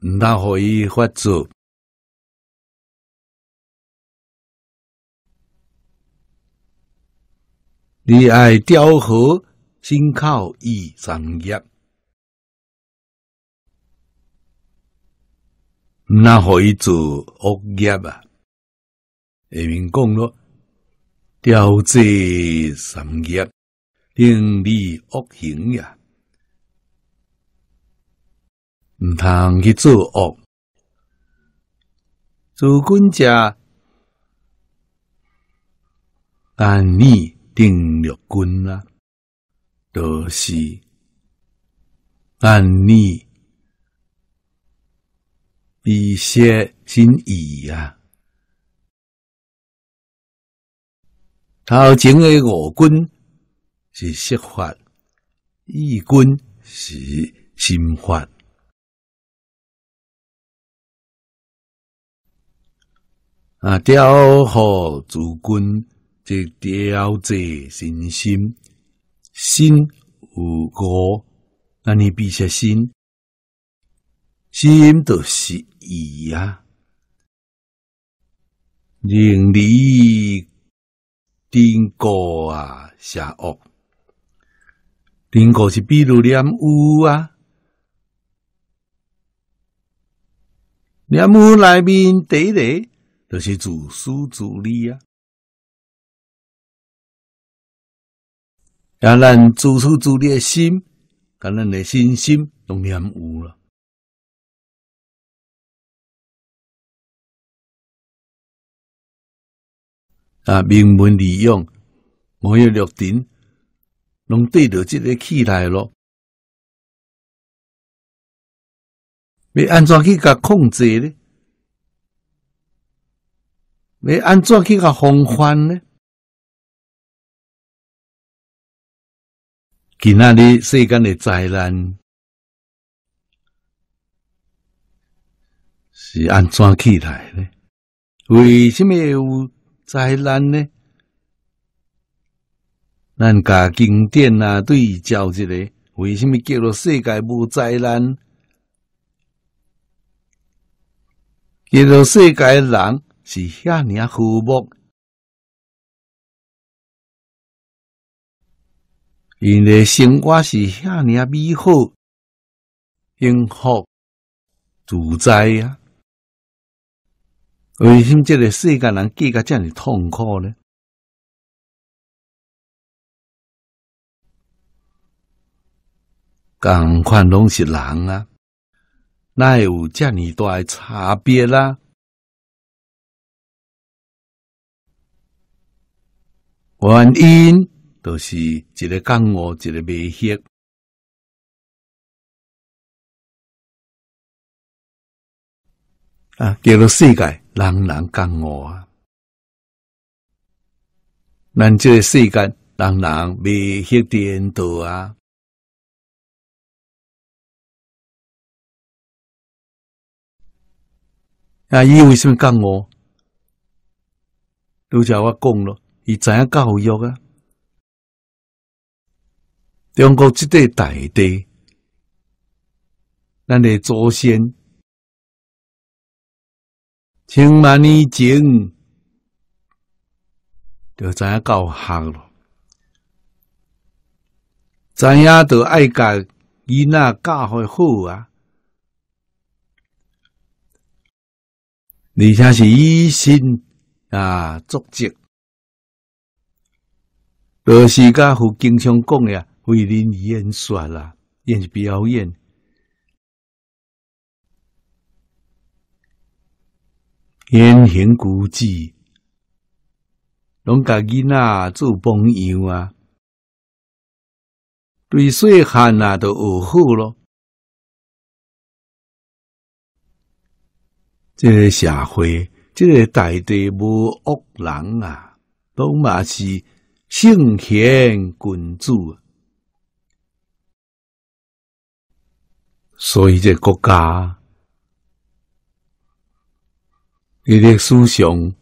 那可以发作。你爱雕好，心靠义商业，那可以做恶业啊？下面讲了，雕这三业令你恶行呀，唔通去做恶，主君家，但你。定六根啊，都是按你鼻舌心意啊。头前的五根是色法，一根是心法。啊，雕后主根。这调节身心，心无我，那你比下心，心都是意呀。人离天过啊，下恶，天过是比如念佛啊，念佛内面第内就是自私自利啊。让咱自私自利的心，跟咱的信心都染污了。啊，名门利用，我要六顶，拢对了这个气态咯。未安装去个控制呢？未安装去个防范呢？今仔日世间的灾难是安怎起来呢？为什么有灾难呢？咱家经典啊，对照一个，为什么叫做世界无灾难？叫做世界人是遐尼啊和睦。因为生活是遐尼啊美好、幸福、自在啊。为什么这个世界人过得这样痛苦呢？共款拢是人啊，哪有这尼大差别啦？原因。都是一个刚我，一个未晓。啊！叫做世界人人刚我啊！咱这个世界人人未晓颠倒啊！啊！伊为什么刚我？都叫我讲咯，伊怎样教育啊？中国这块大地，咱的祖先，千万年前就知影搞行了？知影都爱甲囡仔教好好啊！而且是一心啊，作则，老是甲父经常讲呀。为人演肃啦，演是表演；言行举止，拢甲囡仔做朋友啊，对细汉啊都有好咯。这个社会，这个大地无恶人啊，拢嘛是圣贤君子。所以，这国家，伊的思想，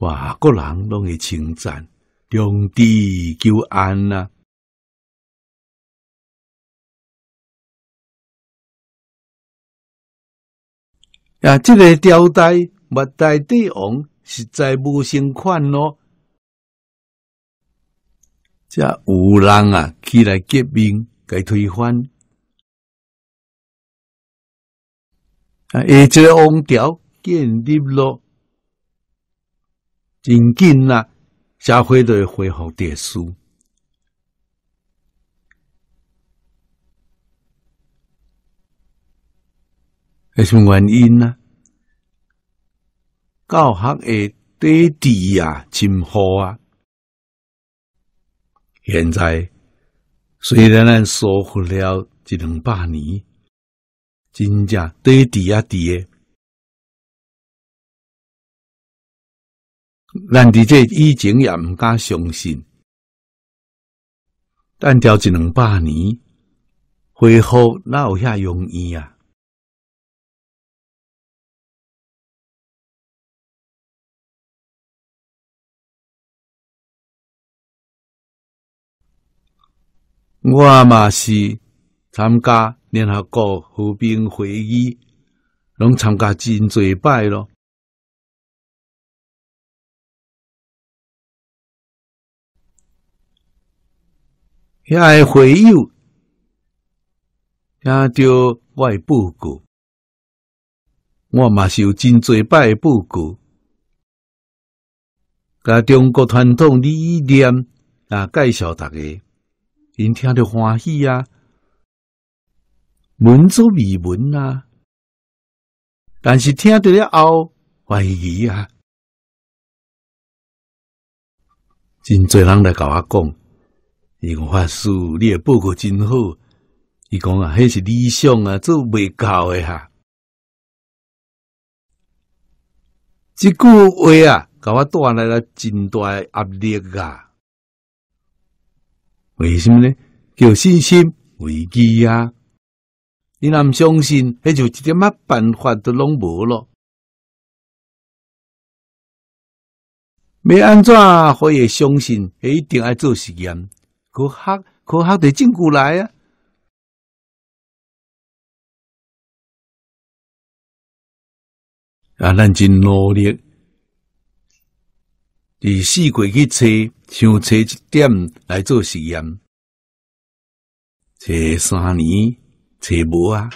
哇，各人拢会称赞，两地久安啊。啊，这个朝代末代帝王实在无成款咯，这有人啊起来革命，该推翻。啊，下个王朝建立咯，真紧啦，社会就会恢复秩序。什么原因呢？教学的底地啊，深厚啊！现在虽然咱疏忽了一两百年。真正对底啊！底诶，咱伫这以前也唔敢相信，但掉一两百年恢复那有遐容易啊！我嘛是。参加联合国和平会议，拢参加真侪摆咯。遐个会听着叫外部顾，我嘛是有真侪摆布顾，甲中国传统理念啊介绍，大家因听着欢喜啊。满足疑问啊。但是听到咧拗怀疑啊，真侪人来甲我讲，伊讲法师，你诶报告真好，伊讲啊，迄是理想啊，做未教诶哈。即句话啊，甲我带来了真大诶压力啊。为什么呢？叫信心危机啊！你若毋相信，那就一点仔办法都拢无了。要安怎可以相信？一定爱做实验。科学科学得进步来啊！啊，咱真努力，第四季去找，想找一点来做实验，找三年。找无啊，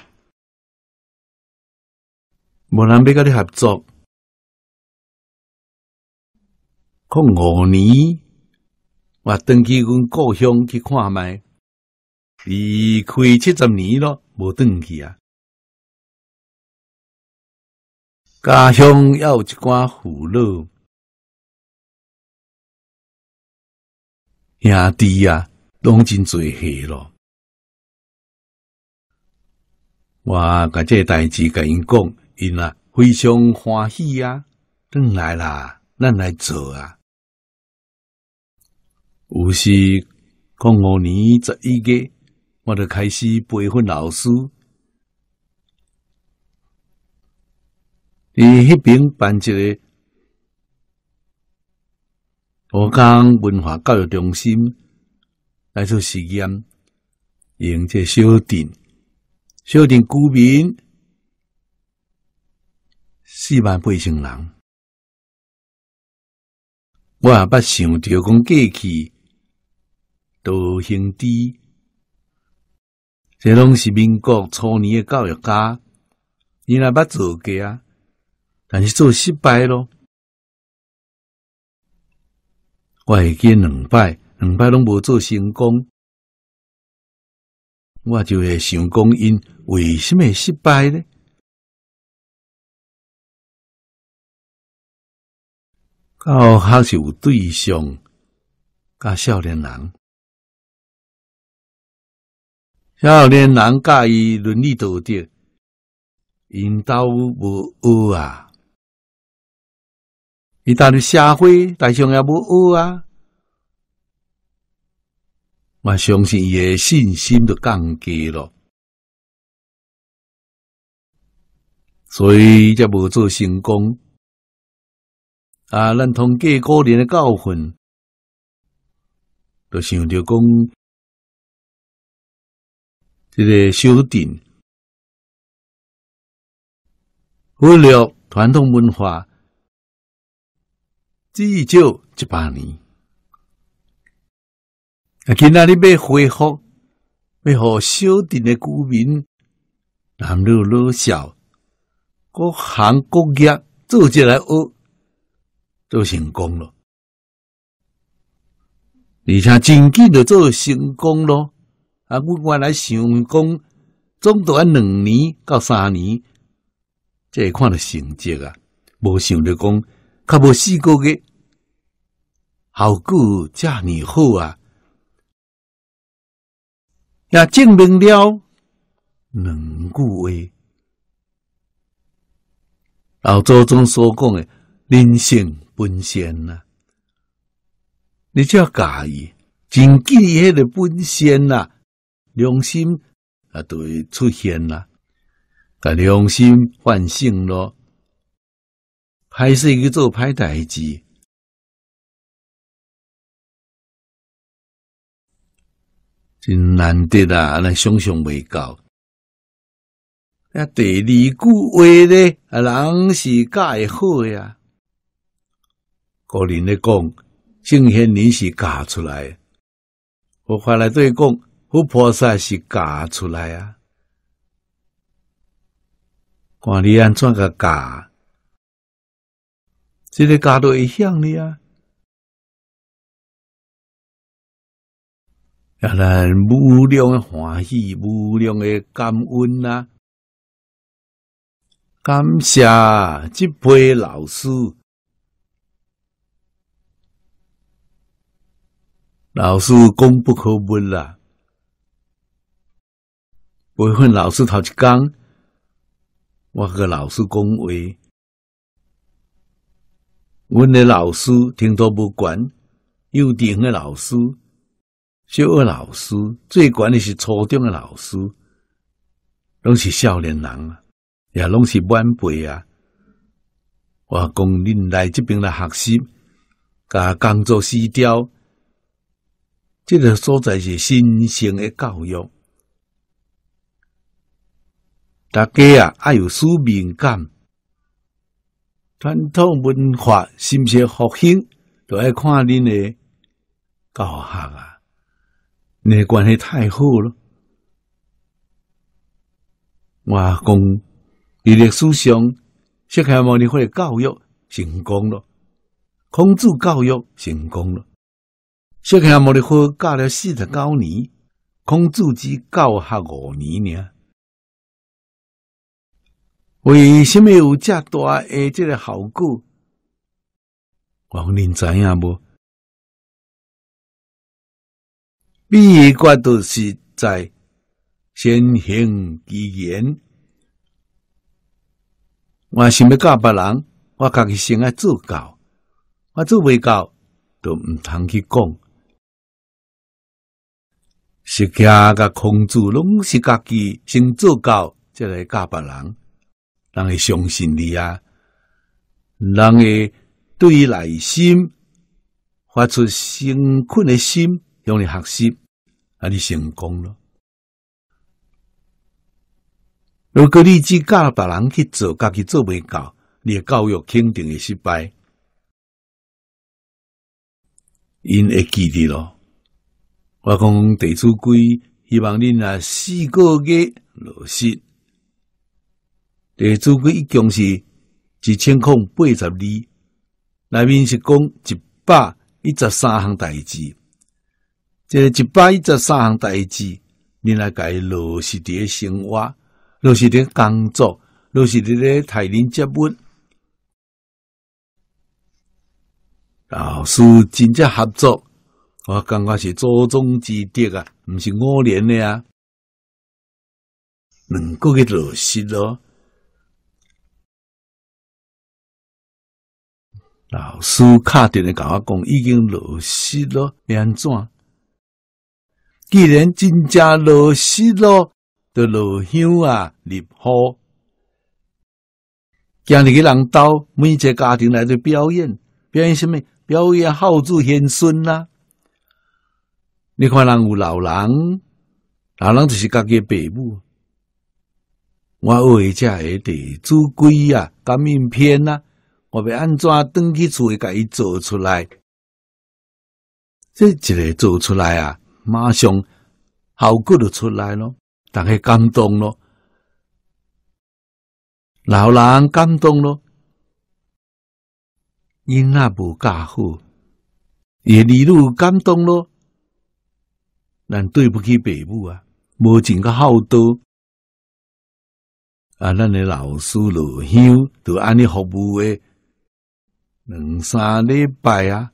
无人要甲的合作，过五年，我登去阮故乡去看卖，离开七十年咯，无登去啊。家乡要一寡腐肉，兄弟啊，拢真侪岁咯。我把这代志跟因讲，因啊非常欢喜呀，转来啦，咱来做啊。有时讲五年十一月，我就开始培训老师。伊迄边办一个河江文化教育中心来做实验，用这小镇小镇居民四万八千人，我也捌想着讲过去都行低。这拢是民国初年的教育家，伊若捌做过啊，但是做失败咯。我已经两摆，两摆拢无做成功。我就会想讲，因为什么失败呢？教学习对象，甲少年人，少年人介伊伦理道德因都无有啊，伊但系社会大象也无有啊。我相信伊嘅信心都降低咯，所以才无做成功。啊，咱通过古人的教训，都想着讲，这个修订，为了传统文化，至少一百年。啊！今仔日要恢复、要互小镇的居民、男女老少各行各业做起来，学，做成功咯。而且真紧都做成功咯。啊！我原来想讲，总中段两年到三年，才会看到成绩啊，无想着讲，较无四个月，效果遮尼好啊！也证明了两句话，老祖宗所讲的人性本善呐，你只要加以真记忆诶个本善呐，良心啊都会出现了，甲良心唤醒咯，还是去做歹代志。真难得啊！尼想象未到。啊，第二句话呢？啊，人是教也好呀。个人咧讲，圣贤你是教出来。我法来对讲，佛菩萨是教出来啊。管你安怎个教，这个教都会向你啊。让人无量的欢喜，无量的感恩呐！感谢这批老师，老师功不可没啦！不会，老师头一讲，我个老师恭维。阮的老师，听都不管，幼稚园的老师。小学老师最管的是初中诶老师，拢是少年人啊，也拢是晚辈啊。我讲恁来这边来学习，甲工作协调，这个所在是新型诶教育。大家啊，爱有使命感，传统文化是不是复兴，都要看恁诶教学啊。你关系太好了，我讲，历史上谢凯摩佛的教育成功了，孔子教育成功了，谢凯摩尼佛教了四十九年，孔子只教下五年尔。为什么有这大诶这个效果？我讲恁知影无？比一都是在先行其言。我想要教别人，我家己先爱做够，我做未到，都毋通去讲。是惊甲控制，拢是家己先做够，再来教别人，人会相信你啊。人会对内心发出诚困的心，让你学习。啊，你成功了。如果你只教别人去做，家己做未到，你的教育肯定会失败。因会记得咯。我讲地主规，希望你若四个月落实。地主规一共是一千空八十里，里面是讲一百一十三项代志。这一百一十三项代志，恁来甲伊落实伫诶生活，落实伫诶工作，落实伫诶大人接吻。老师真正合作，我感觉是祖宗之德啊，毋是五年的啊，两个月落实咯。老师敲定诶甲我讲，已经落实咯，要安怎。既然真正老实咯，都老乡啊，你好。今日嘅人到每一个家庭来做表演，表演什么？表演孝子贤孙呐。你看，人有老人，老人就是家的爸母。我为者也地主鬼啊，擀面片啊，我要安怎登记出嚟，甲伊做出来，即一个做出来啊。马上效果就出来了，大家感动了，老人感动了，囡那无教好，也一路感动了，但对不起北母啊，无钱个好多啊，咱的老师老乡都安尼服务诶，两三礼拜啊，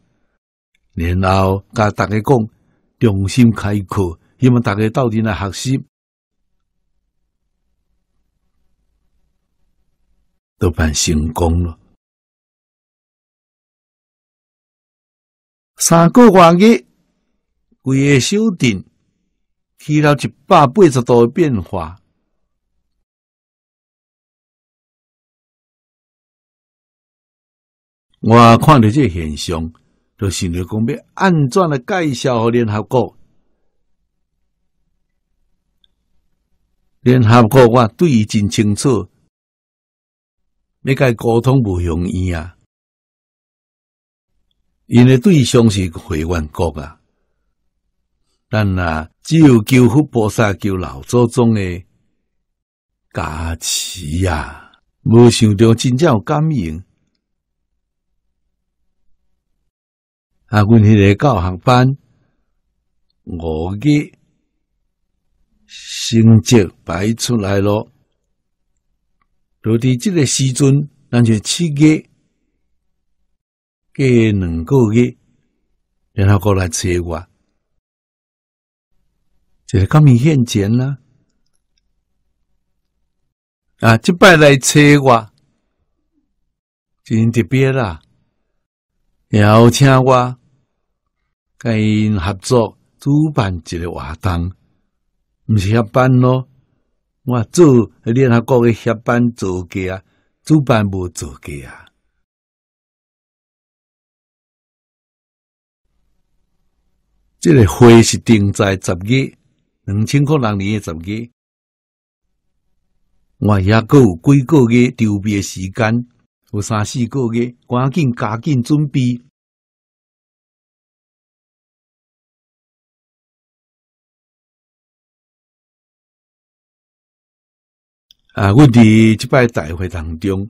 然后甲大家讲。用心开课，希望大家到底来学习都办成功了。三个环节，为个修订，起了一百八十度的变化。我看到这现象。都是要讲，要按怎的介绍和联合国，联合国我对伊真清楚，你伊沟通无容易啊。因的对象是会员国啊，但啊，只有教佛菩萨教老祖宗的加持啊，无想到真正有感应。啊！阮迄个教学班五嘅成绩摆出来咯。落地即个时阵，咱就七月过两个月，然后过来找我，就是讲明显见啦。啊！即摆来找我，真特别啦。要请我甲因合作主办一个活动，毋是协办咯。我做连他各诶协办做给啊，主办无做给啊。这个会是定在十月，两千零二年诶十月。我抑也有几个月筹备时间。有三四个月，赶紧加紧准备。啊，我伫即摆大会当中，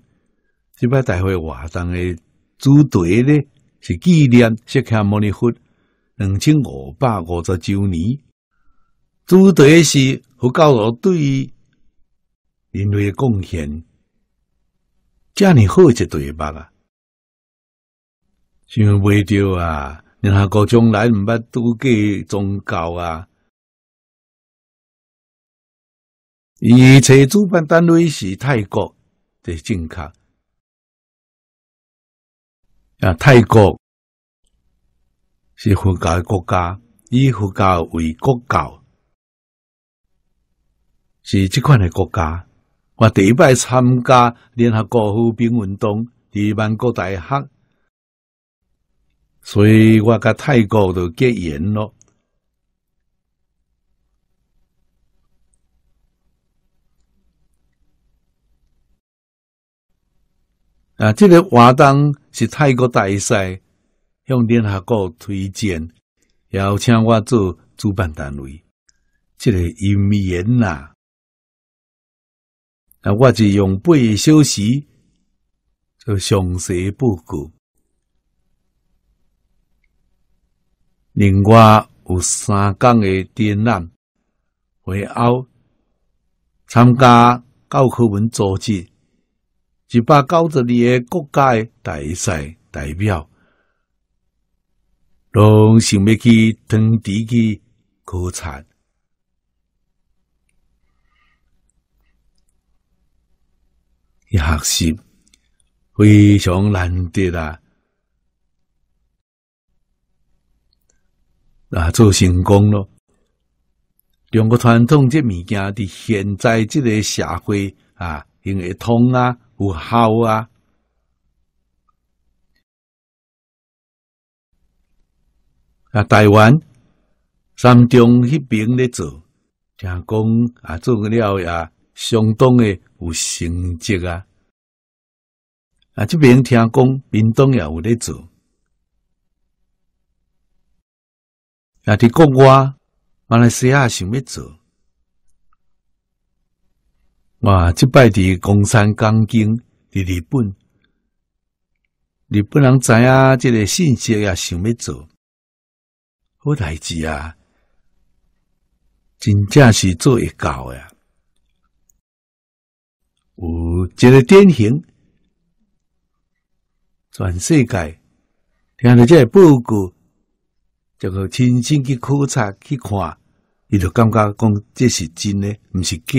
即摆大会活动诶主题呢，是纪念释迦牟尼佛两千五百五十周年。主题是好高头，对人类诶贡献。今年好一对目啊！想卖掉啊，然后各从来，毋捌都给宗教啊。伊找主办单位是泰国的政客啊，泰国是佛教的国家，以佛教为国教，是这款的国家。我第一摆参加联合国尔夫运动，伫万国大学，所以我甲泰国就结缘咯。啊，这个活动是泰国大赛向联合国推荐，邀请我做主办单位，这个因缘啊，啊，我是用八小时，就详细报告。另外有三天的展览会后，参加教科文组织一百九十二个国家大赛代表，拢想要去当地去考察。一学习非常难得啊！啊，做成功了。中国传统这物件，伫现在这个社会啊，用得通啊，有效啊。啊，台湾、三中那边咧做，听讲啊，做个了呀。相当诶有成绩啊！啊，即边听讲，闽东也有咧做，啊，伫国外，马来西亚想要做。哇，即摆伫工山、钢筋、伫日本，日本人知影即个信息也想要做，好代志啊！真正是做一搞呀！有一个典型，全世界，听到这个报告，就去亲身去考察去看，伊就感觉讲这是真的，唔是假。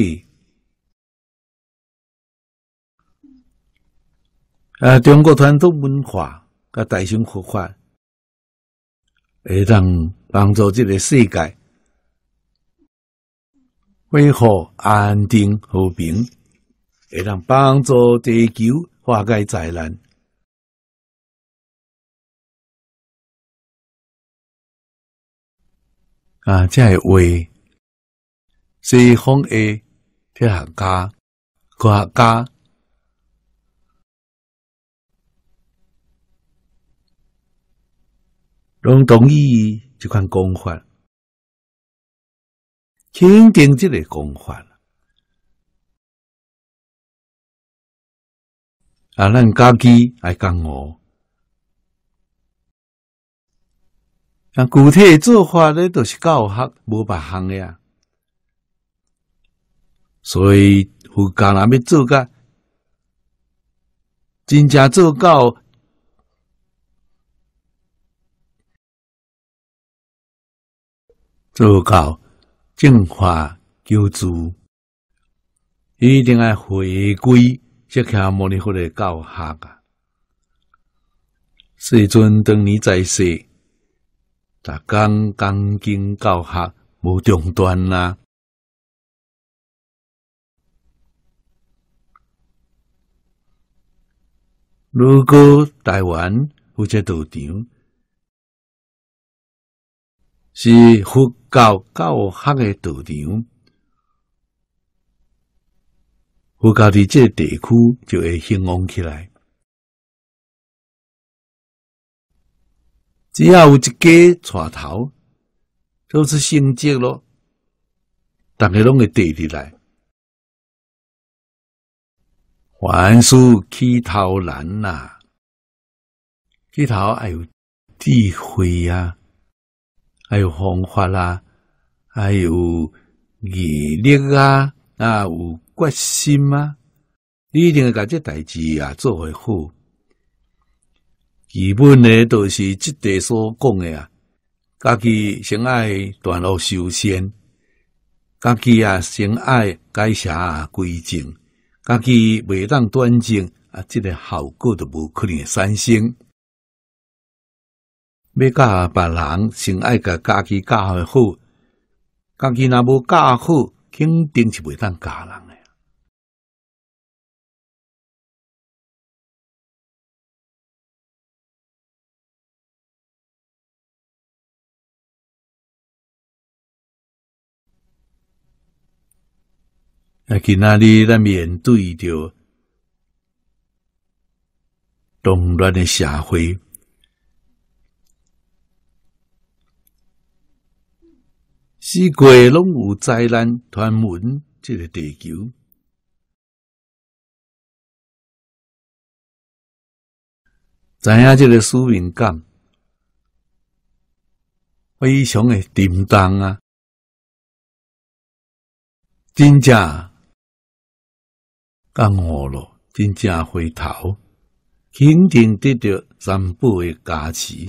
啊，中国传统文化、甲大兴佛法，会让帮助这个世界，维护安定和平。会能帮助地球化解灾难啊！即系西方风诶，听家、科学家，容同意即款公法，肯定即个公法。啊！咱家己来讲哦，但具体诶做法呢，都是教学无别项诶啊。所以，佛家那边做噶，真正做到做到净化救助，一定要回归。即下摩尼佛来教学啊！时阵当年在世，逐讲讲经教学无中断啊。如果台湾有者道场是佛教教学的道场，我家的这地区就会兴旺起来。只要有一个船头，就是升值咯，大家拢会得起来。还俗起头难呐，起头还有智慧啊，还有方法啦，还有毅力啊啊有。决心吗？一定要甲即代志啊，做会好。基本诶，都是即地所讲诶啊。家己先爱断路修仙，家己啊先爱改邪归正，家己袂当断正啊，即个效果就无可能产生。要教别人先爱甲家己教会好，家己若无教好，肯定是袂当教人。在去哪里来面对着动乱的社会，四界拢有灾难传闻，这个地球，知影这个使命感，非常的沉重啊，真正。干活了，真正回头，肯定得到三宝的加持，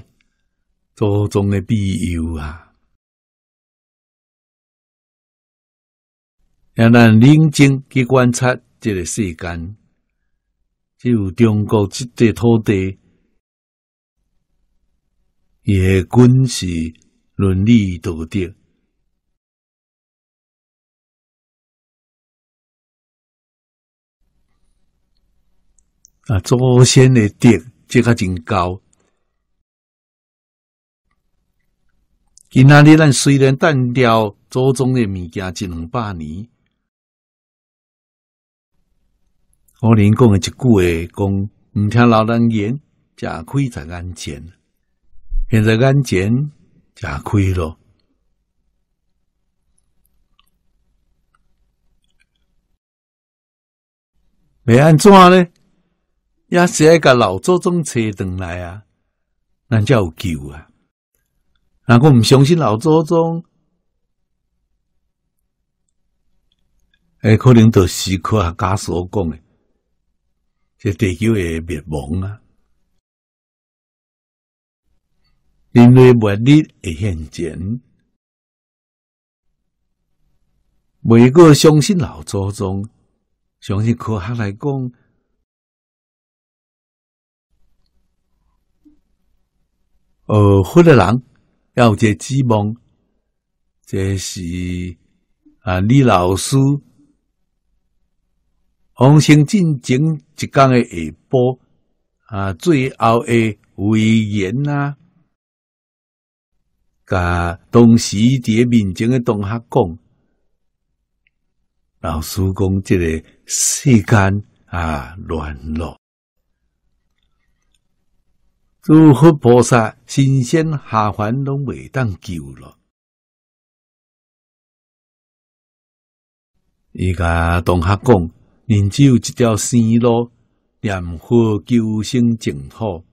祖宗的庇佑啊！让咱冷静去观察这个世间，只有中国这块土地，也均是伦理道德。啊！祖先的德，这个真高。今仔日咱虽然断掉祖宗的物件，一两百年。我连讲的一句话，讲毋听老人言，吃亏在眼前。现在眼前吃亏了，要安怎呢？也是一个老祖宗扯断来啊，那叫救啊！若我毋相信老祖宗，哎，可能著是科学家所讲的，这地球会灭亡啊，人类末日会现前。每个相信老祖宗，相信科学来讲。而富的人要这指望，这是啊，李老师王星进前一天的下播啊，最后的尾言呐，甲当时诶面前的同学讲，老师讲这个世间啊乱了。诸佛菩萨、神仙下凡拢未当救了。伊甲同学讲，人只有一条生路，念佛求生净土。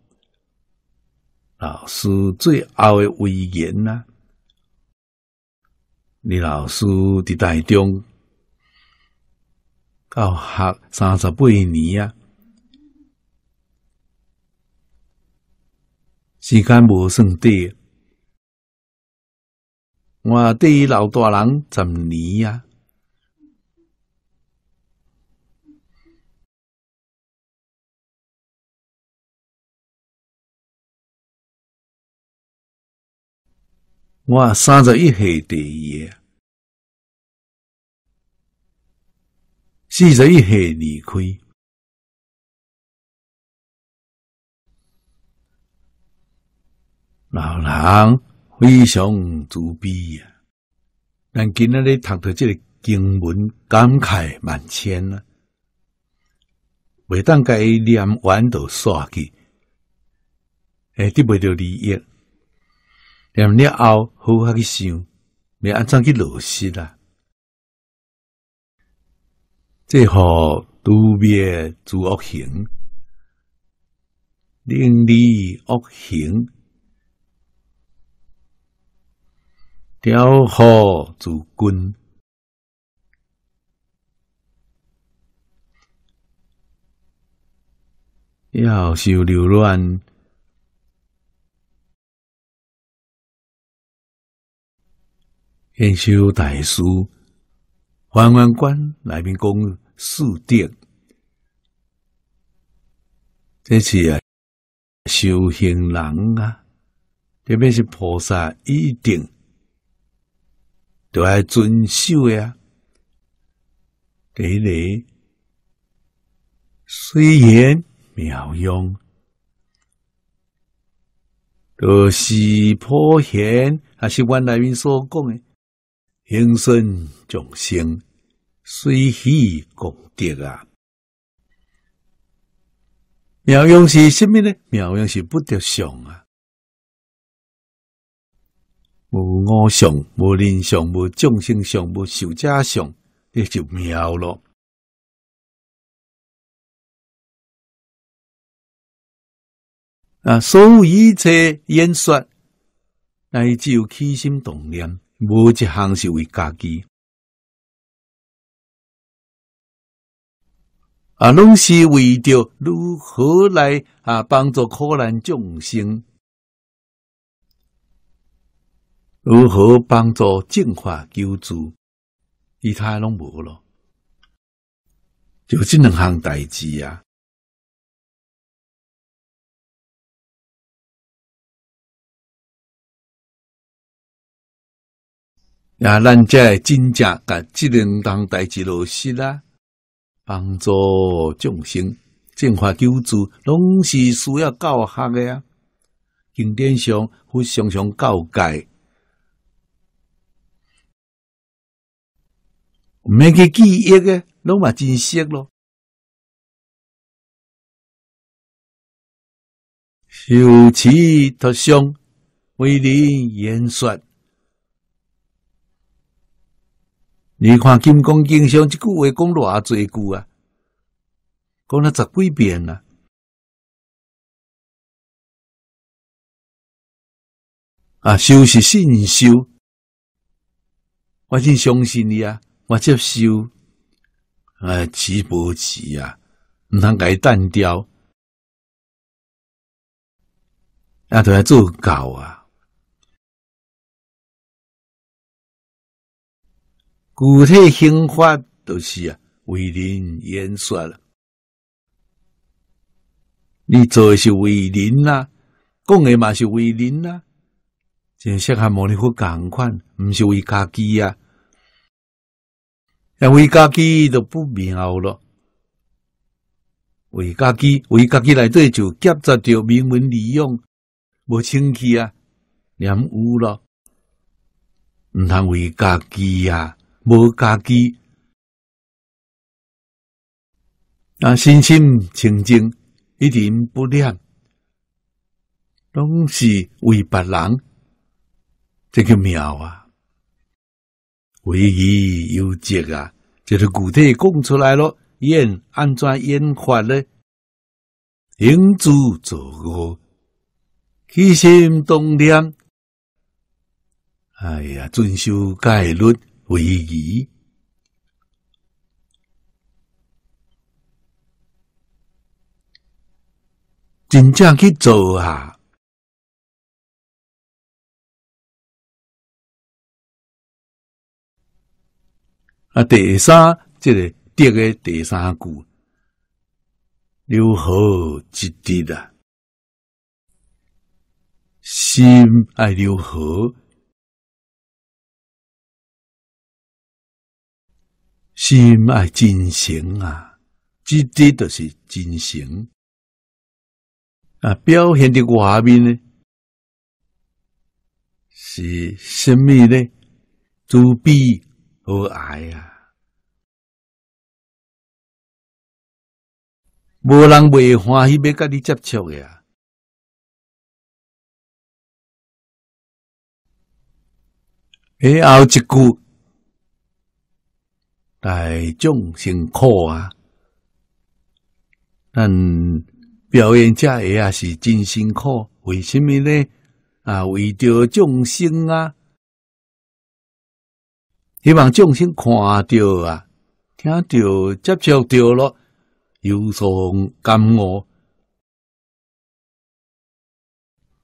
老师最后的遗言呐，李老师伫台中教学三十八年啊。时间无算短，我对于老大人十年呀，我三十一岁毕业，四十一岁离开。老人非常自卑呀，但今日读到这个经文，感慨万千啊。未当伊念完就散去，哎，得不到利益，念了后好去想，要安怎去落实啊？最好杜灭作恶行，令你恶行。妖护自君。要修柔乱，要修大师，还愿官那边供四殿，这是修行人啊。特别是菩萨一定。都爱遵守呀，得嘞。虽然妙用，都洗破贤，还是阮内面所讲的，人生众生，随喜功德啊。妙用是什面呢？妙用是不得上啊。无偶像，无人想，无众生相，无受家相，你就妙咯。啊，所有一切演说，那有起心动念，无一项是为家己。啊，拢是为着如何来啊，帮助苦难众生。如何帮助净化救助？其他拢无咯，就即两项代志啊。也咱这真正甲即两项代志落实啦，帮助众生净化救助，拢是需要教学诶啊。经典上非常常教诫。每个记忆嘅，拢嘛真实咯。修持脱相，为你演说，你看《金刚经》上一句话讲偌济句啊，讲了十几遍啊。啊，修是信修，我真相信你啊。我接收，呃，直播机啊，唔通挨单调，啊，都要做教啊。具体刑法都是啊，为人言说了，你做是为人呐，讲人嘛是为人呐，真适合莫尼夫讲款，唔是为家己啊。因为家己都不妙了，为家己，为家己内底就夹杂着名闻利养，无清气啊，染污了。唔通为家己啊，无家己，那心心清净一点不染，拢是为别人，这叫妙啊！唯一有这个，就是具体供出来了，按安照宪法呢，民主做，起心动念。哎呀，遵守戒律为议，真正去做啊！啊，第三，这个第二个第三句，如何知的？心爱如何？心爱真诚啊，知的都是真诚。啊，表现的外面呢，是什么呢？自卑。可爱啊！无人袂欢喜要甲你接触个啊！哎，后一句，大众辛苦啊！但表演家儿也是真辛苦，为甚物呢？啊，为着众生啊！希望众生看到啊，听到接触到了，有所感悟，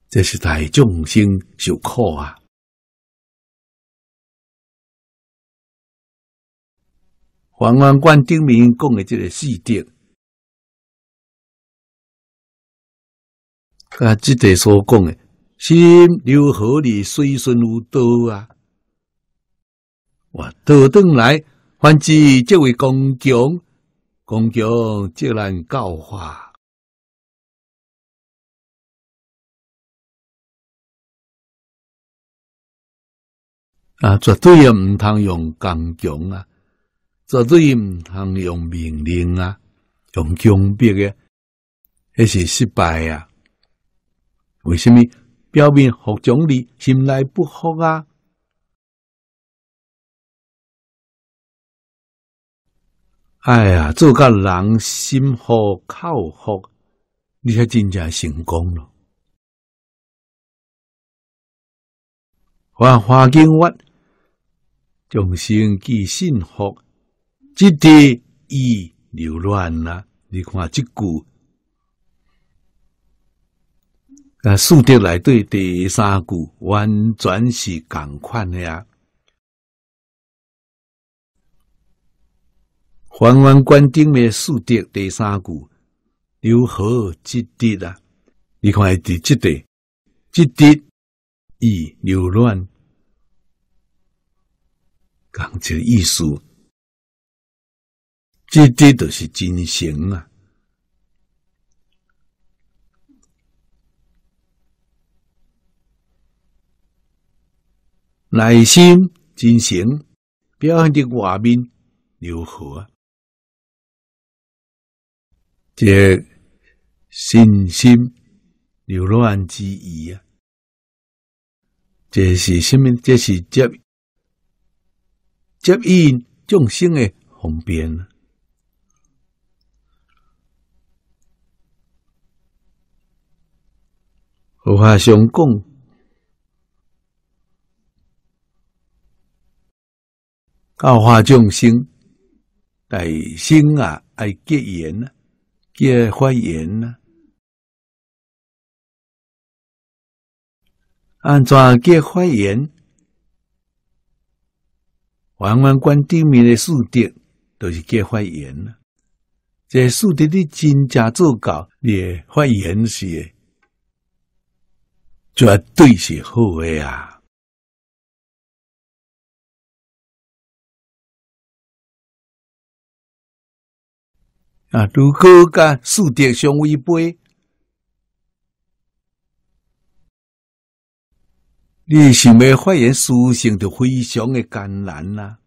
这是在众生受苦啊。黄文观顶面讲的这个四点，啊，这点所讲的，心如何里随顺无多啊？我倒转来，还之这位公强，公强只能教化啊！绝对也唔通用公强啊，绝对唔通用命令啊，用强逼啊，那是失败啊！为什么？表面服从你，心内不服啊？哎呀，做个人心好口服你才真正成功了。花花金玉，众生皆信佛，即得衣柔软啊。你看这句，啊，竖的来对第三句，完全是共款的呀。还原关顶面四德第三句，有何积德啊？你看，一滴积德，积德以流乱，讲这意思，积德都是真诚啊。内心真诚，表现伫外面如何啊？这信心扰乱之意啊！这是什么？这是接接引众生的方便啊。佛法上供教化众生，大心啊，爱结缘啊。结发言呢？安怎结发言？王文官顶面的树顶都是结发言呢。这树顶的真假做搞你发言是，绝对是好的啊。啊，如果甲树顶相违背，你是没发现树上就非常的艰难啦。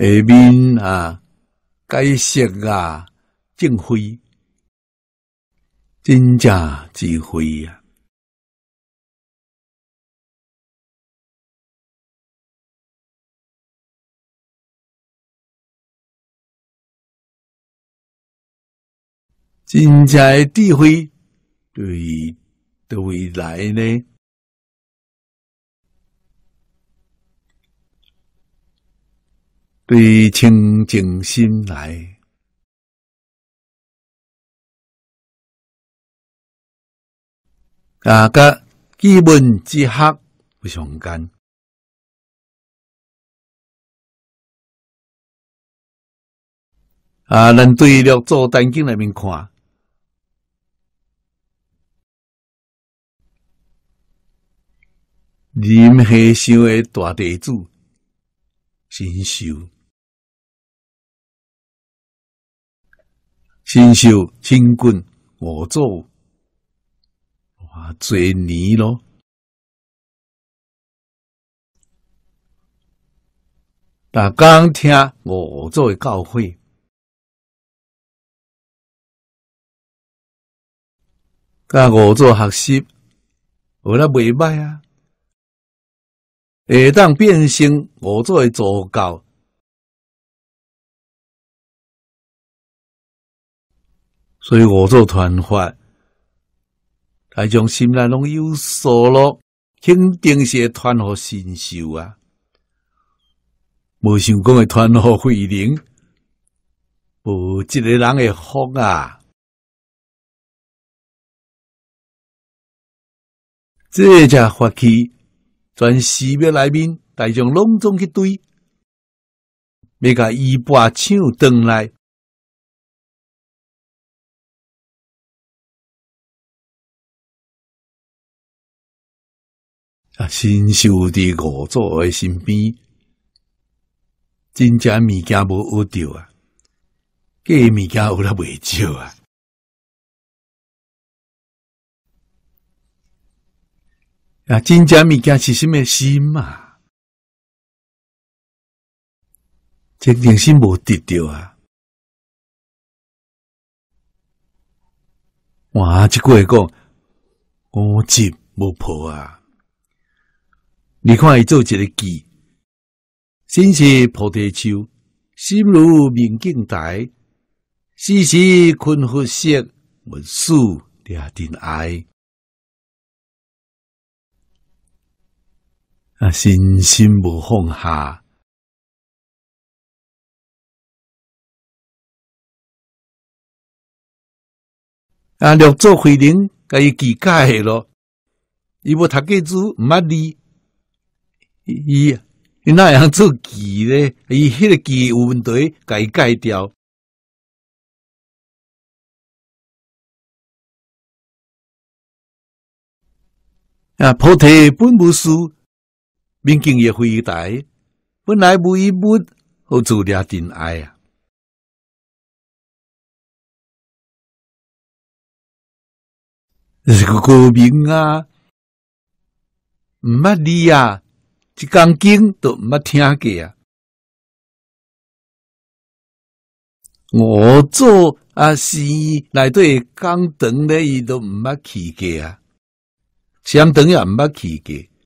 下面啊，解释啊，正非真正之非呀。现在智慧对的未来呢？对清净心来啊！个基本之学不相干啊！咱对六祖单经内面看。林和尚的大地主新秀，新秀金棍我做，哇最泥咯！但刚听我做教会，那我做学习，我那袂歹啊。会当变成五我做主教，所以五做团法，还将心内拢有数咯，肯定是团和信受啊，无想讲会团和会灵，无一个人会福啊，这才发起全寺庙内面大众拢总去堆，要甲伊跋抢转来。啊，新修的五座诶身边，真正物件无有着啊，假物件学了袂少啊。啊，真假物件是什嘅心嘛？肯良是无得着啊！哇，句个讲无进无破啊！你看伊做一个记，心是菩提树，心如明镜台，时时困佛色，闻树掉尘埃。啊，信心无放下。啊，六祖慧能，该去解解咯。伊无读过书，唔捌字，伊伊那样做记咧，伊迄个记有问题，该改掉。啊，菩提本无树。民警也回答：“本来无一物，好做了真爱啊！是个歌名啊，唔捌你啊，一讲经都唔捌听过啊。我做啊是来对讲咧，伊都唔捌起过啊，想等于唔捌起过。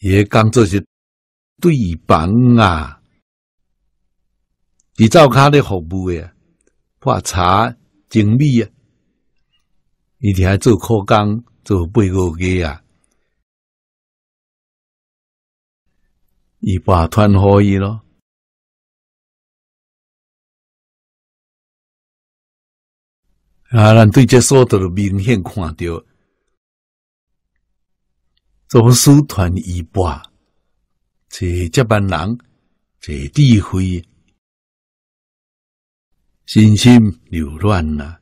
伊诶工作是对房啊，伊灶骹咧服务诶，话茶蒸米啊，伊伫遐做苦工做八个月啊，伊八团好伊咯。啊，咱对这速度明显看到。祖师传一把，这接班人，这智慧，身心柔软啊，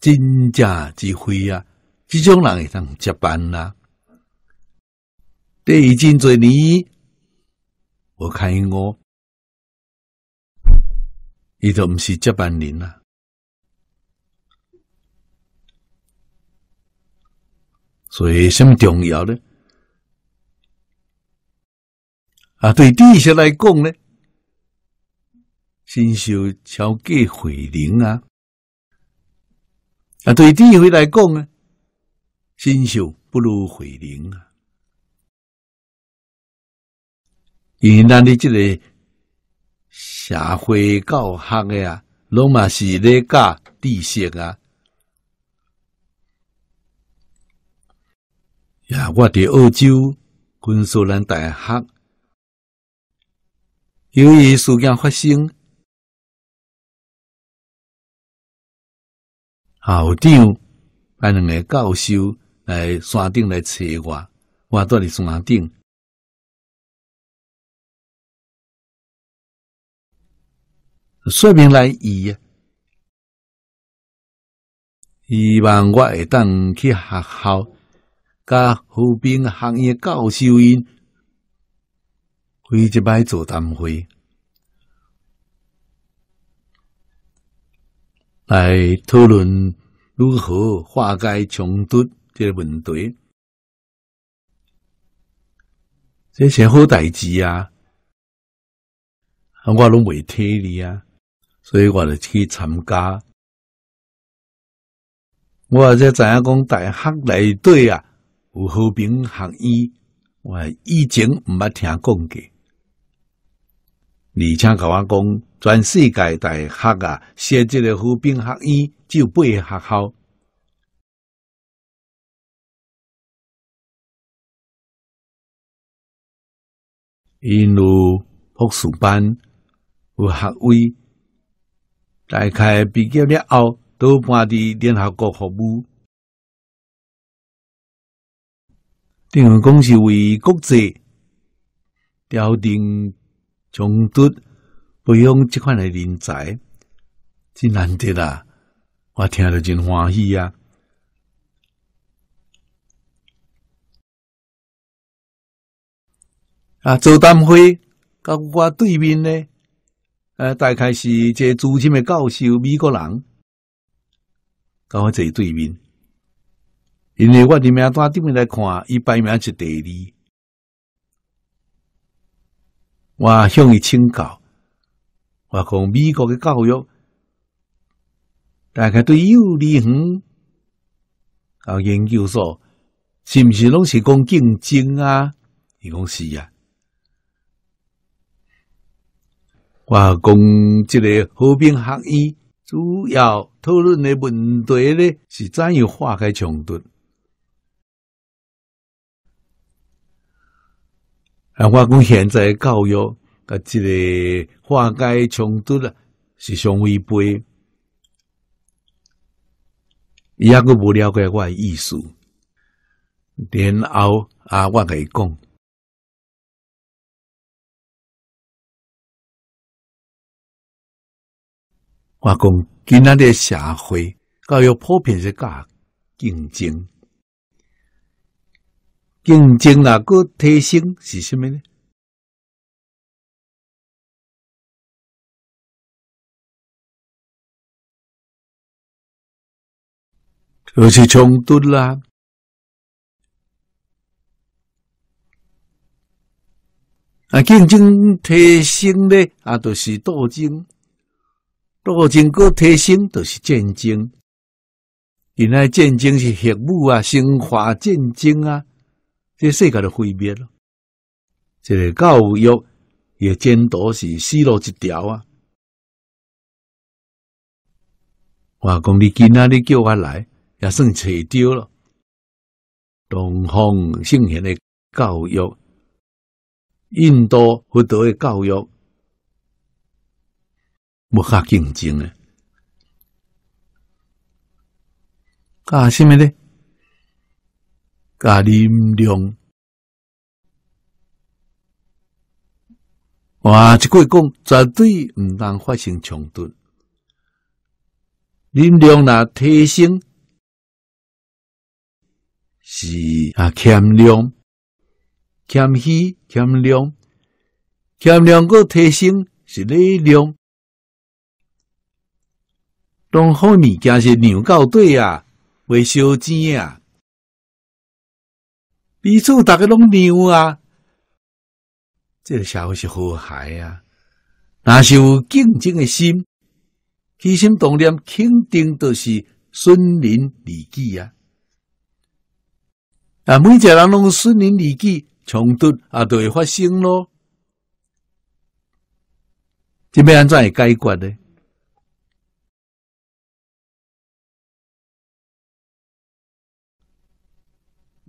真正智慧啊，这种人会当接班啊。这一件做你，我看我，伊都唔是接班人啊。所以什么重要呢？啊，对地学来讲呢，新秀超过慧灵啊；啊，对智慧来讲呢，新秀不如慧灵啊。因为咱的这个社会教学的啊，拢嘛是咧教知识啊。呀，我伫澳洲昆士兰大学，由于事件发生，校长派两个教授来山顶来找我，我住伫山顶，说明来意，希望我会当去学校。甲和平学院教授因开一摆座谈会，来讨论如何化解冲突这个问题。这些好大事啊，我拢未听你啊，所以我就去参加。我而知影讲大学来对啊。有和平学院，我以前毋捌听讲过。而且甲我讲，全世界大学啊，设置的和平学院只有八个学校，因如博士班、有学位，大概毕业了后，都搬伫联合国服务。定网公是为国际调定、冲突，培养这款的人才，真难得啊！我听着真欢喜啊！啊，周丹辉，跟我对面呢，呃，大概是一个资深的教授，美国人，跟我坐对面。因为我伫名单顶面来看，伊排名是第二。我向伊请教，我讲美国嘅教育，大概对幼儿园啊研究所，是毋是拢是讲竞争啊？伊讲是啊。我讲即个和平学院主要讨论嘅问题咧，是怎样化解冲突？啊！我讲现在教育甲即个化解冲突啊，是相违背，伊阿个无了解我诶意思，然后啊，我甲伊讲，我讲今仔日社会教育普遍是教竞争。竞争那个提升是甚物呢？就是冲突啦。啊，竞争提升呢啊，就是斗争。斗争个提升就是战争。原来战争是血武啊，生化战争啊。这世界的毁灭喽！这教育也监督是死路一条啊！我讲你今仔日叫我来，也算找掉了。东方圣贤的教育，印度佛陀的教育，没下竞争的，啊，是没得。甲林量，哇！这句讲绝对毋通发生冲突。林量若提升是啊，谦量、谦虚、谦量、谦量个提升是力量。当好物件是牛高底啊，维烧钱啊。彼此大家拢牛啊，这社会是好谐啊，若是有竞争的心，齐心同念，肯定都是损人利己啊。啊，每一个人拢损人利己冲突啊，都会发生咯。这要安怎会解决呢？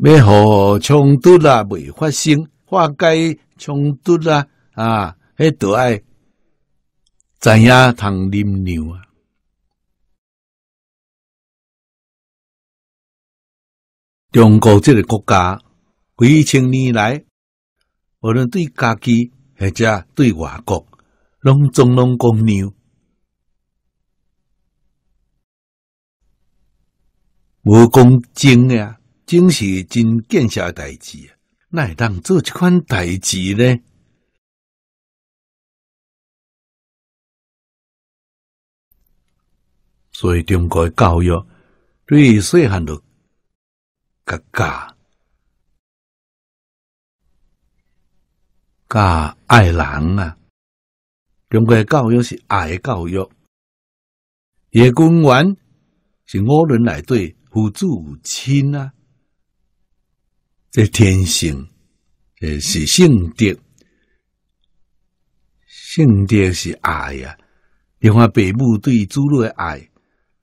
要互冲突啊未发生化解冲突啊啊，迄都爱知影通啉尿啊？中国这个国家，几千年来，无论对家己或者对外国，拢总拢讲尿，无讲精呀。真是真建设代志，那会当做这款代志呢？所以中国教育对细汉都教教教爱人啊。中国教育是爱的教育，叶公完是五伦来对父子亲啊。这天性，是性德。性德是爱啊。你看父母对子女的爱，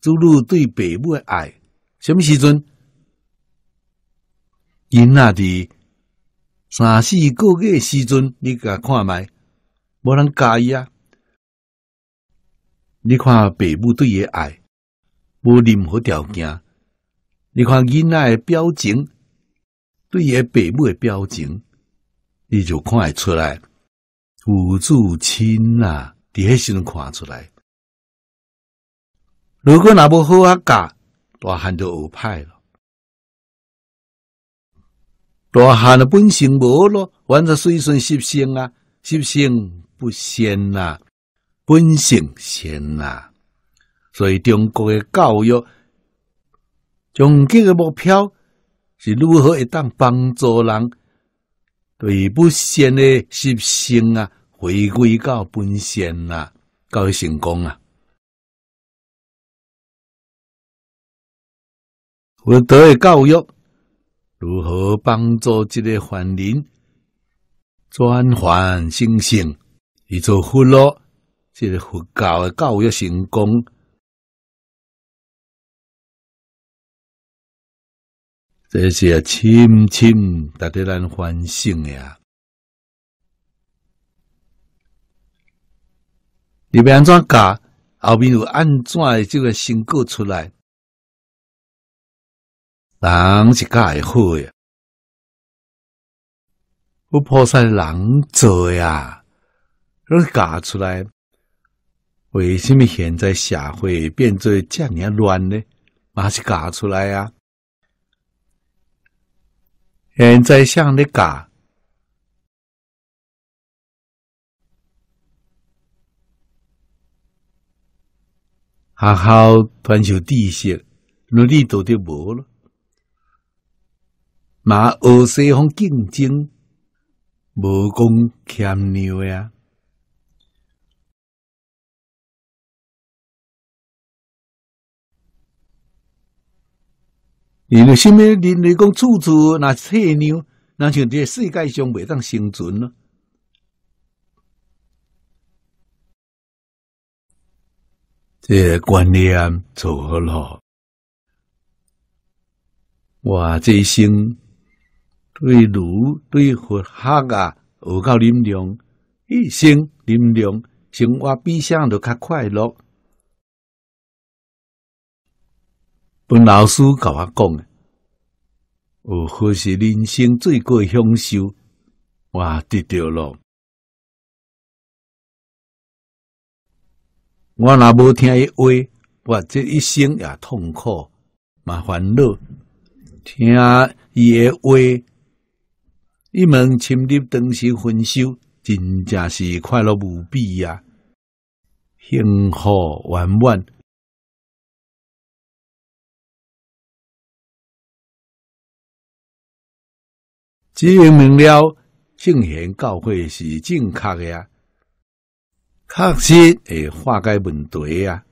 子女对父母的爱，什么时阵？囡仔的三四个月时阵，你甲看卖，无人介意啊。你看父母对伊爱，无任何条件。你看囡仔的表情。你爷爸母诶表情，你就看会出来。父子亲啊，伫迄时阵看出来。如果那无好啊教，大汉就学派咯。大汉的本性无咯，完全随顺习性啊，习性不先啊，本性先啊。所以中国的教育终极的目标。是如何一当帮助人对不善的习性啊，回归到本善啊，搞成功啊？佛德的教育如何帮助这个凡人转换心性，以做佛乐？这个佛教的教育成功。这是啊，深深大家难反省呀！你安怎教？后面有安怎这个成果出来？人是教会好呀！我菩萨人做呀，都教出来。为什么现在社会变作这样乱呢？嘛是教出来呀！现在乡你教。学校传授知识，能力都得无了。马二西方竞争，无工牵牛呀。你的什么？人类讲处处那气牛，那像这世界上未当生存咯。这观念错了。我这生对儒对佛学啊，有到忍量，一生忍量，生活比上都较快乐。本老师甲我讲，哦，何是人生最过享受？哇，得到了！我若无听伊话，我这一生也痛苦、蛮烦恼。听伊话，一门深入，当时分修，真正是快乐无比呀！幸福万万！只明了圣贤教诲是正确的呀，确实会化解问题呀。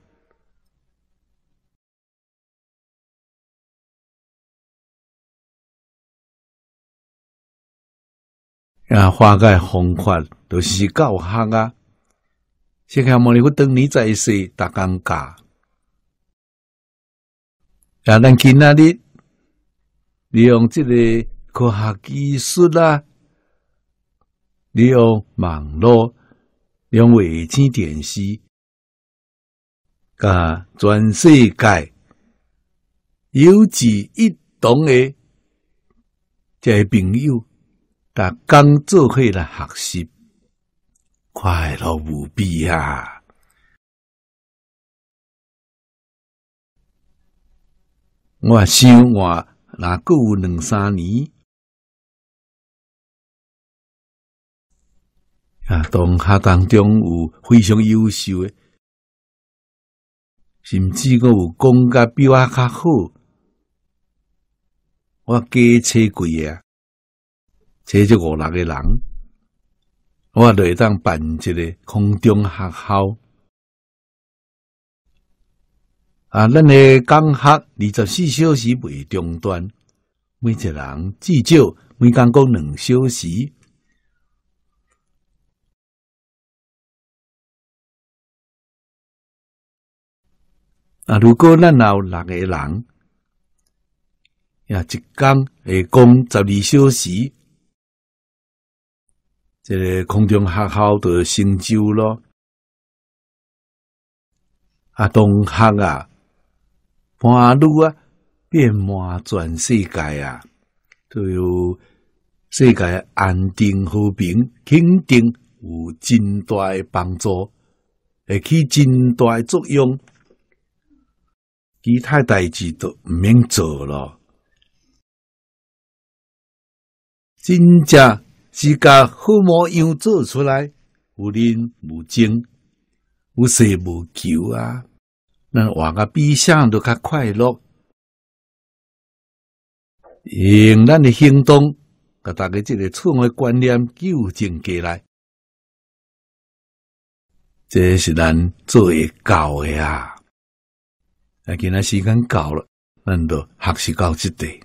啊，化解方法都是教学啊。先看莫尼古登你在说大尴尬。啊，能去哪里？利用这个科学技术啦，利用网络、用卫星电视，甲全世界有志一同的这朋友，啊，工作起来学习，快乐无比啊！我希望我若够两三年。啊，同学当中有非常优秀的，甚至个有讲甲比我较好。我加几贵啊，七只五六个人，我会当办一个空中学校。啊，咱个讲学二十四小时未中断，每一个人至少每工工两小时。啊！如果咱有六个人，呀，一工会讲十二小时，这空中学校都成就咯。啊，东学啊，伴路啊，遍满全世界啊，都有世界安定和平，肯定有真大诶帮助，会起真大诶作用。其他代志都毋免做咯，真正是甲好模样做出来，有吝无精，有奢无求啊！咱活个比相都较快乐，用咱的行动，甲大家这个错误观念纠正过来，这是咱做会高的啊。啊，今仔时间到了，难就学习到即地？